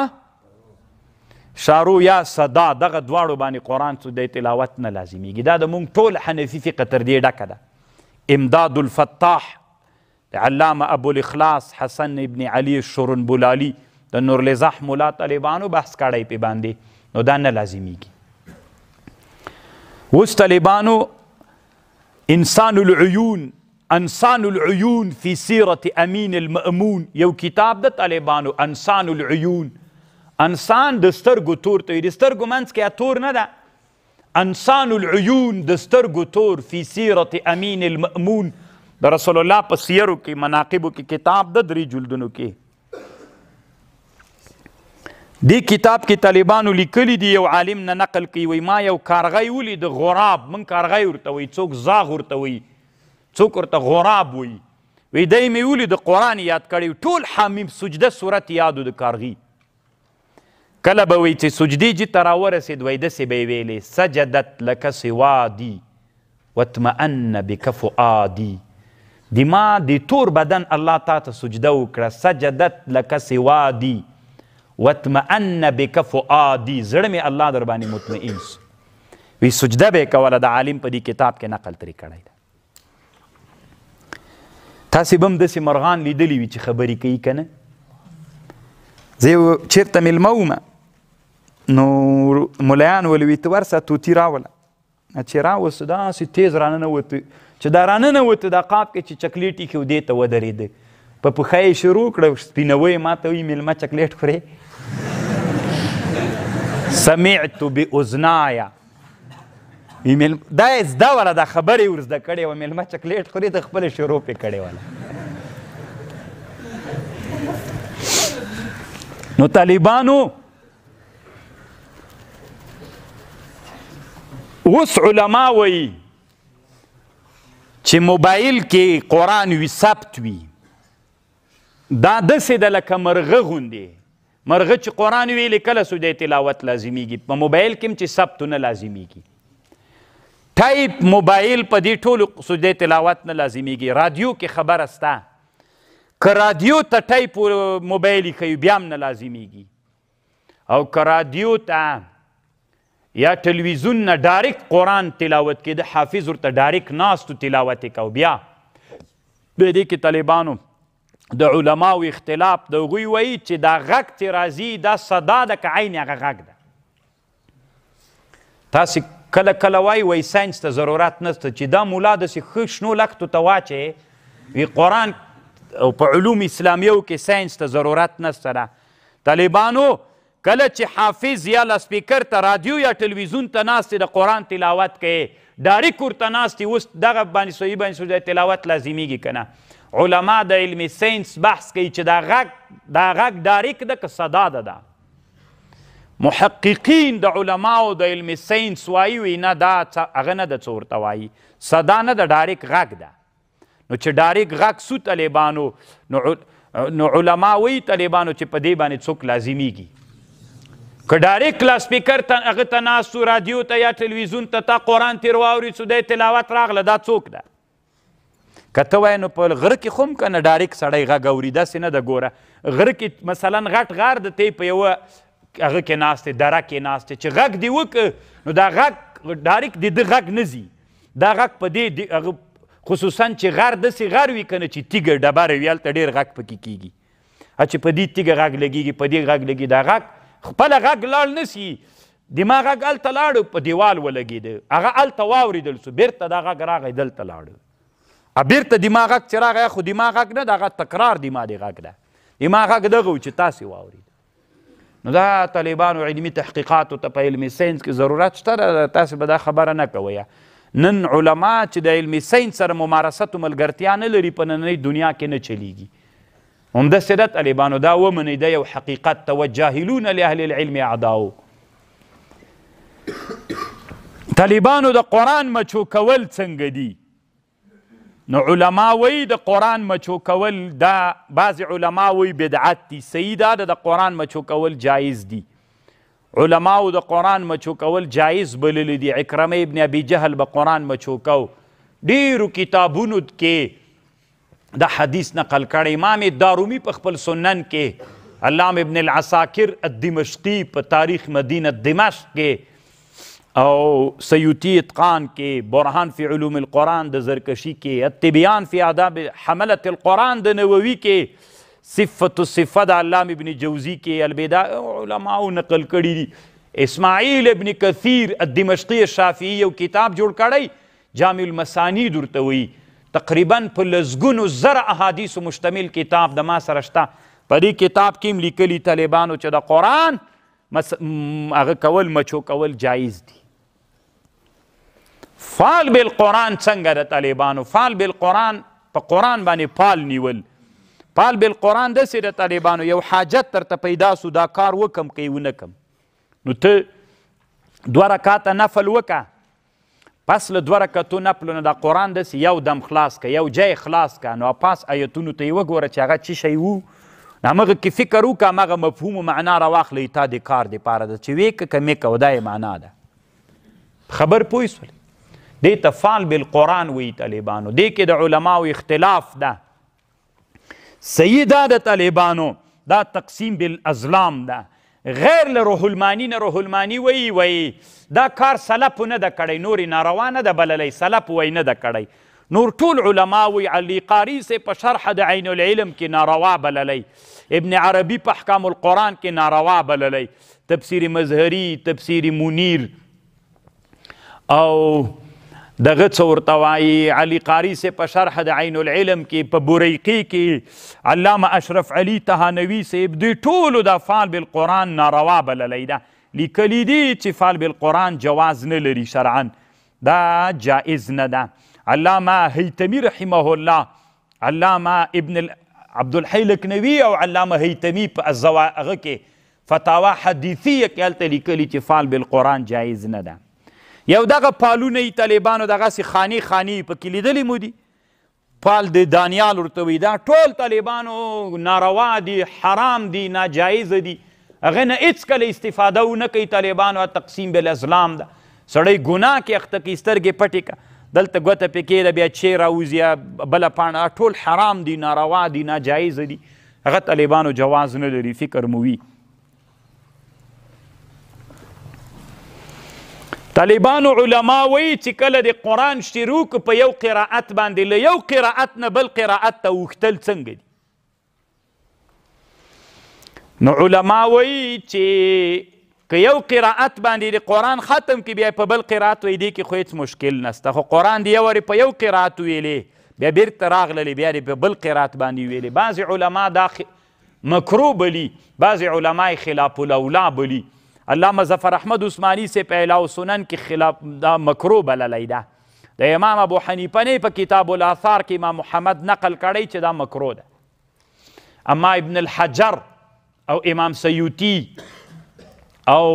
Speaker 1: شارو یا صدا دغه دواړو باندې قرآن سجده تلاوت نه لازمیږي دا د مونږ ټول حنفي فقه تر دې ډکه ده امداد الفتاح علامه ابو الاخلاص حسن ابن علی شرنبلالی د نورلزاح مولا طالبانو بحث کړی پې باندې نو دا نه لازمیږي اوس طالبانو انسان العيون انسان العيون في سيره امين المامون یو کتاب د طالبانو انسان العيون انسان د سترګو تور ته د سترګو منځ کې تور نه ده انسان العيون د سترګو تور في سيره امين المامون د رسول الله په سیرو کې مناقبو کې کتاب د درې جلدونو کې دی کتاب کې طالبانو لیکلی دی یو عالم نه نقل کوي وای ما یو کارغی ولید غراب من کارغی ورته وای څوک زاغ ورته وای څوک ورته غراب وای وی دای می ولید قران یاد کړی ټول حمیم سجده صورت یادو د کارغی کله به وی چې سجدی جی ترا ورسید وای د سی به ویلې سجدت لک سوادی واتمأن بک فؤادی دما دی تور بدن الله تا ته سجده وکړه سجدت لک سوادی واتمئن بک فؤادی زړه مې الله در باندې مطمئن سو وی سجده به کوله د عالم په دې کتاب کې نقل ترې کړی ده تاسې به هم داسې مرغان لیدلی وي چې خبرې کوي که نه زه یو چېرته میلمه ومه نو ملایان ولې وي ته ورسه طوطي راوله چې راوسته داسې تیز راننوت چې دا راننوت دا قاب کې چې چکلیټ یې ښودې ته ودرېده په پښه یې شروع کړه سپینوی ما ته وایي میلمه چکلیټ خورې سمعت باذنایا ایمیل دا زده ولا دا خبرې ورزده کړې وه میلمه چکلیټ خوري د خپلې شروع پې کړې وله نو طالبانو اوس علما وایي چې موبایل کې قرآن وي ثبت وي دا داسې ده لکه مرغه غوندې مرغه چې قرآن ویلي کله سجده تلاوت لازمیږي په موبایل کې چې ثبت نه لازمیږي ټایپ موبایل په دې ټولو سجده تلاوت نه لازمیږي رادیو کې خبره سته که رادیو ته ټایپ موبایل یې بیا هم نه لازمیږي او که رادیو ته یا ټلویزیون نه ډایرکت قرآن تلاوت کې د حافظ ورته ډایرکت ناستو تلاوت یې کو بیا په دې کې طالبانو د علماو اختلاف د هغوی وایي چې دا غږ چې راځي دا صدا ده که عین هغه غږ ده تاسې کله کله وای وای ساینس ته ضرورت نشته چې دا مولا داسې ښه شنو لختو ته واچوې وي قرآن او په علوم اسلامیو کې ساینس ته ضرورت نشته ده طالبانو کله چې حافظ یا لاسپیکر ته رادیو یا ټلویزیون ته ناستې د قرآن تلاوت کوې ډاریک ورته ناستې اوس دغه باندې سوی باندې تلاوت لازمیږي که نه علما د علم ساينس بحث کوي چې دا غږ دا غږ ډاریک ده که صدا ده ده محققین د علماو د علم ساينس وایي وي نه دا هغه نه ده څه ورته وایي صدا نه ده ډاریک غږ ده نو چې ډاریک غږ سو طالبانو نو, نو علما وایي طالبانو چې په دې باندې څوک لازمیږي که ډاریک لاس سپیکر ته هغه ته ناستو رادیو ته یا ټلویزیون ته تا قرآن تېر واوري څو دی تلاوت راغله دا څوک ده کته وای نو په غره کې خوم کنه ډایرک سړی غږ اوري داسې نه ده ګوره غره کې مثلا غټ غار د تی په یوه هغه کې ناست دی دره کې ناست دی چې غږ دې وکړه نو دا غږ ډایرک د ده غږ نه ځي دا غږ په دې هغه خصوصا چې غر داسې غر وي کنه چې تیږه ډبره وي هلته ډېر غږ پکې کیږي چې په دې تیږه غږ لګېږي په دې غږ لګي دا غږ خپله غږ لاړ نه سي دما غږ هلته لاړو په دیوال ولګېده هغه هلته واورېدل سو بیرته دا غږ راغی دلته لاړو بیرته دما غږ چې راغی خو دما غږ نه د هغه تکرار دما د غږ ده دما غږ دغه و چې تاسې واورید نو دا طالبانو علمي تحقیقاتو ته په علمي ساینس کې ضرورت شته تاسې به دا خبره نه کوئ نن علما چې د علمي ساینس سره ممارست و ملګرتیا نه لري په نننۍ دنیا کې نه چلیږي همداسې ده طالبانو دا ومنئ دا یو حقیقت ته وجاهلون لاهل العلم اعداو طالبانو د قرآن مچو کول څنګه دي نو علما وی د قرآن مچو کول دا بعض علما وی بدعت دي صحیح دا د قرآن مچو کول جایز دي علما او د قرآن مچو کول جایز بلل دي اکرمه ابن ابي جهل به قرآن مچو کو ډیرو کتابونو کې د حدیث نقل کړي امام دارومی په خپل سنن کې علام ابن العساکر الدمشقی په تاریخ مدینه دمشق کې او سیوتی اتقان کې برهان فی علوم القرآن د زرکشی کې التبیان فی آداب حملت القرآن د نووي کې صفت الصفه د علام ابن جوزی کې البدا علماو نقل کړي دي اسماعیل ابن کثیر الدمشقی شافعی یو کتاب جوړ کړی جامع المسانی درته وی تقریبا په لزګونو زر احادیث مشتمل کتاب د ما سره شته په دې کتاب کې لیکلي طالبانو چې د قرآن هغه مس... م... کول مچو کول جایز دي فال بالقرآن څنګه د طالبانو فال بالقرآن په قرآن باندې پال نیول پال بالقرآن داسې د طالبانو یو حاجت درته پیدا سو دا کار وکم که ونه کم نو ته دوه رکاته نفل وکه پس له دوه رکتو نفلو نه د قرآن داسې یو دم خلاص که یو جای خلاص که نو پاس آیتونو ته یې وګوره چې هغه څه شی وو نو همغه کې فکر وکړه همغه مفهوم و معنا راواخلې تا د کار دپاره ده چې ویې که که مې کوه دا یې معنا ده خبر پوه شولې دې ته فعل بالقرآن وی طالبانو دې کې د علماو اختلاف ده صحیح دا د طالبانو دا تقسیم بالازلام ده غیر له روح المانی نه روح المانی وی وی دا کار سلف نه ده کړی نورې ناروا نه ده بللی سلف وی نه ده کړی نور ټول علماوی علی قاری سے په شرح د عین العلم کې ناروا بللی ابن عربی په احکام القرآن کې ناروا بللی تفسیر مظهری تفسیر منیر او دغه څورتوای علی قاری سے په شرح د عین العلم کې په بوریقی کې علامه اشرف علی تهانوی صاحب دوی ټولو د فعل بالقران ناروا بللی ده لیکلی دي چې فعل بالقران جواز نه لري شرعا دا جائز نه ده علامه هیتمی رحمه الله علامه ابن عبد الحی لکنوی او علامه هیتمی په الزواغه کې فتاوا حدیثیه کې هلته لیکلي چې فعل بالقران جایز نه ده یو دغه پالونه طالبانو دغسې خانی خانی په کې لیدلی مو دي پال د دانیال ورته وي دا ټول طالبانو ناروا دي حرام دي ناجایز دي هغه نه هیڅکله استفاده ونه کوي طالبانو تقسیم بالازلام ده سړی ګناه کې اخته کی سترګې پټې که دلته ګوته پې کېده بیا چی راوځي بله پاڼه ټول حرام دي ناروا دي ناجایز دي هغه طالبانو جواز نه لري فکر مو وي طالبان علما وی چې کله د قران شروع په یو قرائت باندې له یو قرائت نه بل قرائت ته وختل څنګه دي نو علما وی چې که یو قرائت باندې د قران ختم کې بیا په بل قرائت وې دي کې خو هیڅ مشکل نشته خو قران دی یو په یو قرائت ویلې بیا بیرته راغللی بیا په بل قرات باندې ویلې بعضې علما دا خ... مکرو بلی بعضې علما خلاف الاولا بلی علامه ظفر احمد عثماني سے پہلا و سنن کې خلاف دا مکرو بللی ده د امام ابو حنیفه نه په کتاب الاثار کې امام محمد نقل کړی چې دا مکرو ده اما ابن الحجر او امام سیوطي او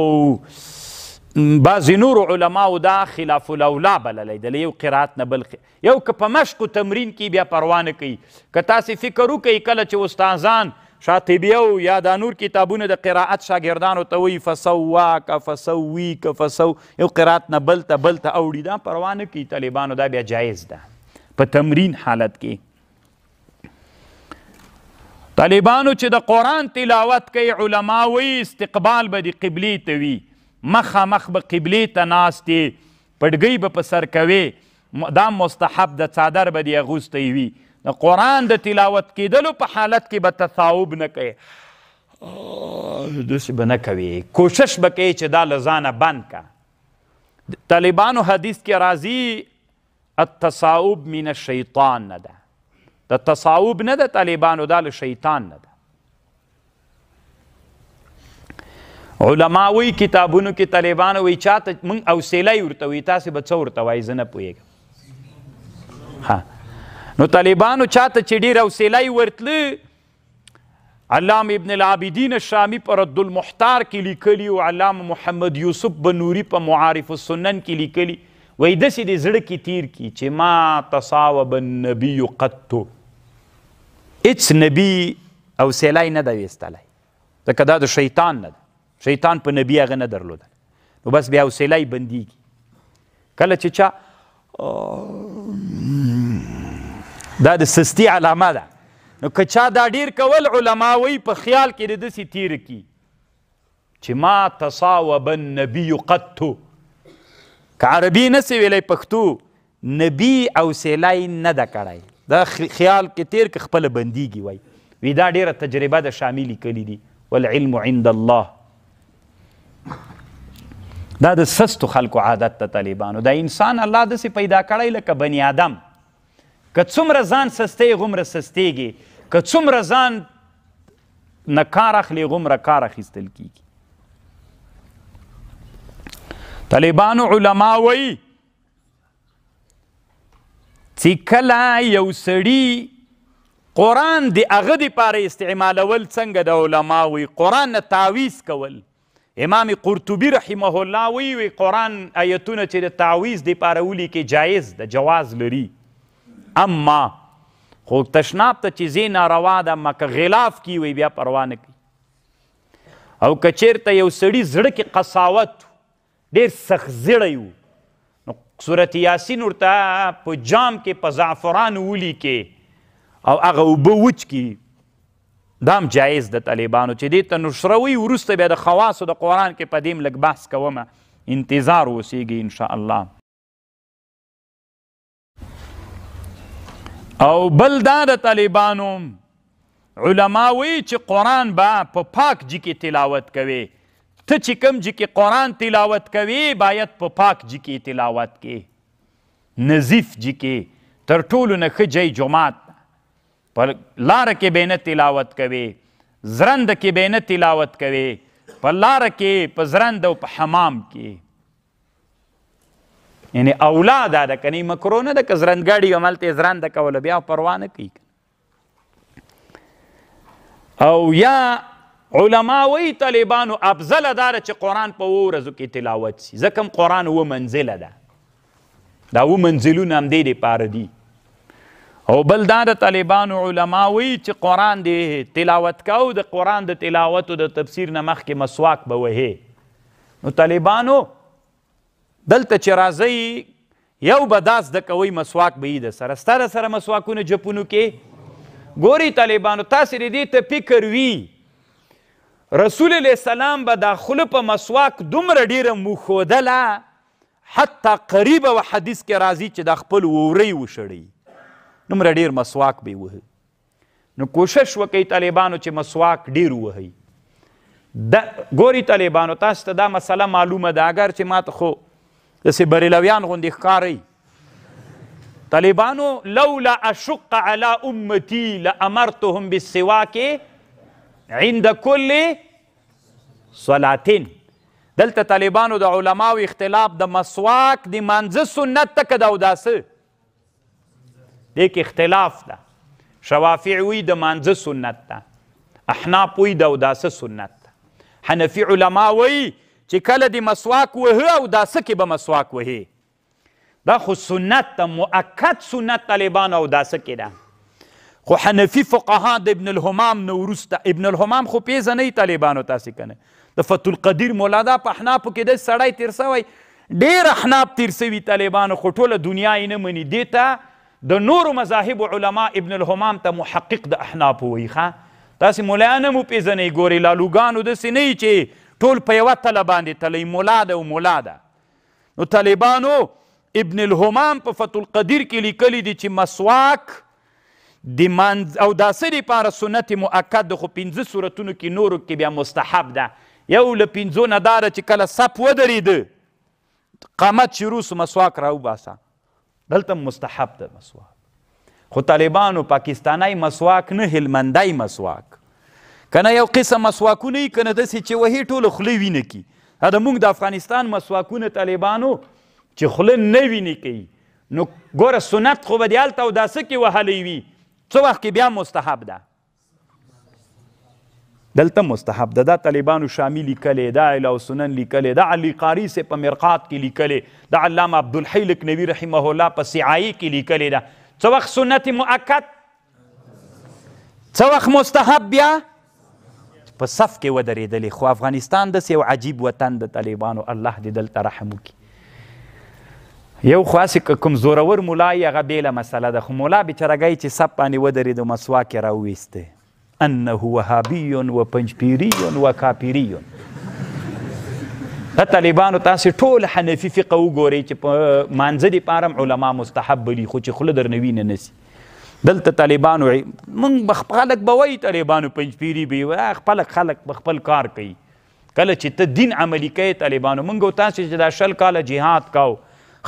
Speaker 1: بعضې نورو علماو دا خلاف الاولا بللی دله یو قرائت نه بل یو که په مشق تمرین کې بیا پروا نه کوي که تاسې فکر وکئ کله چې استاذان شاطبیه او یا دا نور کتابونه د قرائت شاګردانو ته وایي فسواک فسویک فسو یو قرائت نه بل ته بل ته اوړي دا پروا نه کوي طالبانو دا بیا جایز ده په تمرین حالت کې طالبانو چې د قرآن تلاوت کوي علما وایي استقبال به د قبلې ته وي مخامخ به قبلې ته ناستې پټګۍ به په سر کوي دا مستحب د څادر به دې اغوستی وي د قرآن د تلاوت کیدلو په حالت کې به تصاوب نه کوي داسې به نه کوي کوشش به کوي چې دا له ځانه بند که طالبانو حدیث کې راځي التصاوب من الشیطان نه ده د تصاوب نه د طالبانو دا له شیطان نه ده علماوی کتابونو کې طالبانو وی چاته مونږ اوسیلی ورته وی تاسې به څه ورته وایي زه نه پوهېږم ها نو طالبانو چاته چې ډیره وسیله ورتله علام ابن العابدین شامی پر رد المحتار کې لیکلی او علام محمد یوسف بنوری په معارف السنن کې لیکلی وای دسې د زړه کې تیر کی چې ما تصاوب النبی قط اڅ نبی او سیلای نه دا ویستلای ځکه دا د شیطان نه ده شیطان په نبی هغه نه درلودل نو بس بیا وسیلای بندیږي کله چې چا دا د سستی علامه ده نو که چا دا ډیر کول علما وی په خیال کې د دسې تیر کی چې ما تصاوب النبی قط که عربي نه سي ویلی پښتو نبی او سیلای نه ده کړی دا خیال کې تیر که خپله بندیږي وای وی دا ډیره تجربه ده شامل کلی دي والعلم عند الله دا د سستو خلکو عادت ته طالبانو دا انسان الله داسې پیدا کړی لکه بنی آدم که څومره ځان سستی غومره سستیږي که څومره ځان نه کار اخلي غومره کار اخیستل کیږي طالبانو علما وایي چې کله یو سړي قرآن د هغه دپاره استعمالول څنګه د علما وي قرآن نه تعویز کول امام قرطبی رحمه الله وی وی قرآن آیتونه چې د تعویز دپاره ولیکې جایز د جواز لري اما خو تشناب ته چې زی ناروا ده اما که غلاف کی وي بیا پروا نه کوي او که چېرته یو سړي زړه کې قساوت ډېر سخت زړی و نو صورت یاسین ورته په جام کې په زعفران ولیکې او هغه اوبه وچ کي دام جایز د طالبانو چې دې ته نشروي وروسته بیا د خواصو د قرآن کې په دې لږ بحث کومه انتظار اوسیږي ان شاء الله او بل دا د طالبانو علما وی چې قران با په پاک جی کې تلاوت کوي ته چې کم جی کې قران تلاوت کوي باید په پاک جی کې تلاوت کې نظیف جی کې تر ټولو نه خجی جماعت پر لار کې بینه تلاوت کوي زرند کې بینه تلاوت کوي په لار کې په زرند او په حمام کې یعنی اولاد ده کني مکرونه ده که زرنګاډي یو ملته زرنده کوله بیا پروا نه کوي او یا علما وی طالبانو افضل دار چې قران په ورځو کې تلاوت شي ځکه قران و منزله ده دا و منزلونه هم دې لپاره دي او بل دا د طالبانو علما وی چې قران دی تلاوت کاو د قران د تلاوت او د تفسیر نه مخکې مسواک به وهي نو طالبانو دلته چې راځئ یو به دا زده کوئ مسواک به یي د سره ستا د سره مسواکونه جپونو کې ګوري طالبانو تاسې د دې ته فکر وي رسول علیه السلام به دا خوله په مسواک دومره ډیره موښودله حتی قریبه و حدیث کې راځي چې دا خپل وورۍ وشړي دومره ډیر مسواک به یې نو کوشش وکړئ طالبانو چې مسواک ډیر ووهئ د ګوري طالبانو تاسو ته دا مسله معلومه ده اگر چې ما ته خو داسې بریلویان غوندې ښکاری طالبانو لولا اشق علی امتی لامرتهم بالسواک عند کل صلاتین دلته طالبانو د علماو اختلاف د مسواک د منځه سنت ته که د اوداسه دې کې اختلاف ده شوافع وی د منځه سنت ده احناف وی د اوداسه سنت ده حنفي علما وی چې کله دی مسواک وهه او دا سکه به مسواک وهه دا خو سنت ته مؤکد سنت طالبان او دا سکه ده خو حنفي فقها د ابن الهمام نه وروسته ابن الهمام خو پیژنې طالبانو تاسې کنه د فتو القدیر مولا دا په احنافو کې د سړی تیر سوی ډیر احناف تیر سوي طالبانو خو ټوله دنیا یې نه مني دې ته د نورو مذاهب علما ابن الهمام ته محقق د احناف وایي ښه تاسې مولایانه مو پېژنئ ګورئ لالوګانو داسې نه چې ټول په یوه تله باندې تله مولا ده او مولا ده نو طالبانو ابن الهمام په فتح القدیر کې لیکلی دي چې مسواک د منز او داسې لپاره سنت مؤکد خو پنځه صورتونو کې نورو کې بیا مستحب ده یو له پنځو نه داره چې کله سپ ودرېده قامت شروع سو مسواک راوباسه دلته مستحب ده مسواک خو طالبانو پاکستانی مسواک نه هلمندی مسواک کنه یو قسم مسواکونه یي کنه داسې چې وهي ټوله خوله وینه کي دا موږ د افغانستان مسواکونه طالبانو چې خوله نه وینې کوي نو ګوره سنت خو به دې هلته او داسه کې وهلی وي څه وخت کې بیا مستحب ده دلته مستحب ده دا طالبانو شامی لیکلی دا علاو سنن لیکلی دا علی قاری سے په مرقات کې لیکلی دا علامه عبدالحی لکنوی رحمه الله په سعایی کې لیکلی ده څه وخت سنت مؤکد څه وخت مستحب بیا په صف کې ودرېدلې خو افغانستان داسې یو عجیب وطن د طالبانو الله دې دلته رحم وکړي یو خو هسې کوم زورور ملا یي هغه بېله مسله ده خو مولا بېچارهګی چې صف باندې ودرېد مسواک یې راوویستی انه وهابي وپنجپیري وکاپیري د طالبانو تاسو ټول حنفي فقه وګورئ چې په مانځه دي پارم علما مستحب بلی خو چې خوله درنوي نه نسی دلته طالبانو مونږ خلک به وایي طالبانو پنجپیري به وي خپل خلک به خپل کار کوي کله چې ته دین عملي کوي طالبانو مونږ او تاسو چې دا شل کاله جهاد کاو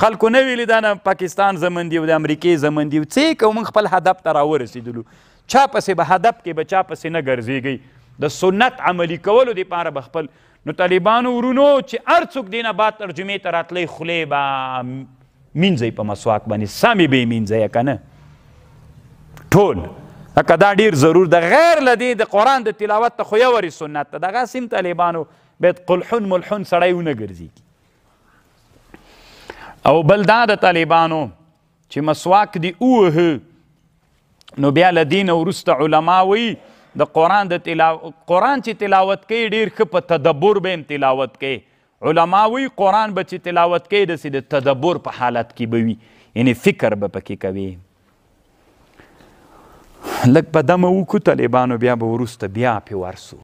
Speaker 1: خلکو نه ویلي دا نه پاکستان زمن دی او د امریکې زمن دی څه کوو مونږ خپل هدف ته راورسېدلو چا پسې به هدف کې به چا پسې نه ګرځېږئ د سنت عملی کولو د پاره بخپل نو طالبانو ورونو چې هر څوک دینه بعد ترجمې ته راتلی خولې به مینځئ په مسواک باندې سمې به یې مینځئ که نه ټول لکه دا ډیر ضرور د غیر لدی د قرآن د تلاوت ته خو یوري سنت ته دغه سیم طالبانو باید قلحون ملحون سړی ونه ګرځي او بل دا د طالبانو چې مسواک دی اوه نو بیا لدین وروسته علما وی د قرآن د تلاوت قرآن چې تلاوت کوي ډیر ښه په تدبر به تلاوت کوي علماوی قرآن به چې تلاوت کوي داسې د تدبر په حالت کې به وي یعنی فکر به پکې کوي لږ په دمه وکړو طالبانو بیا به وروسته بیا پې ورسو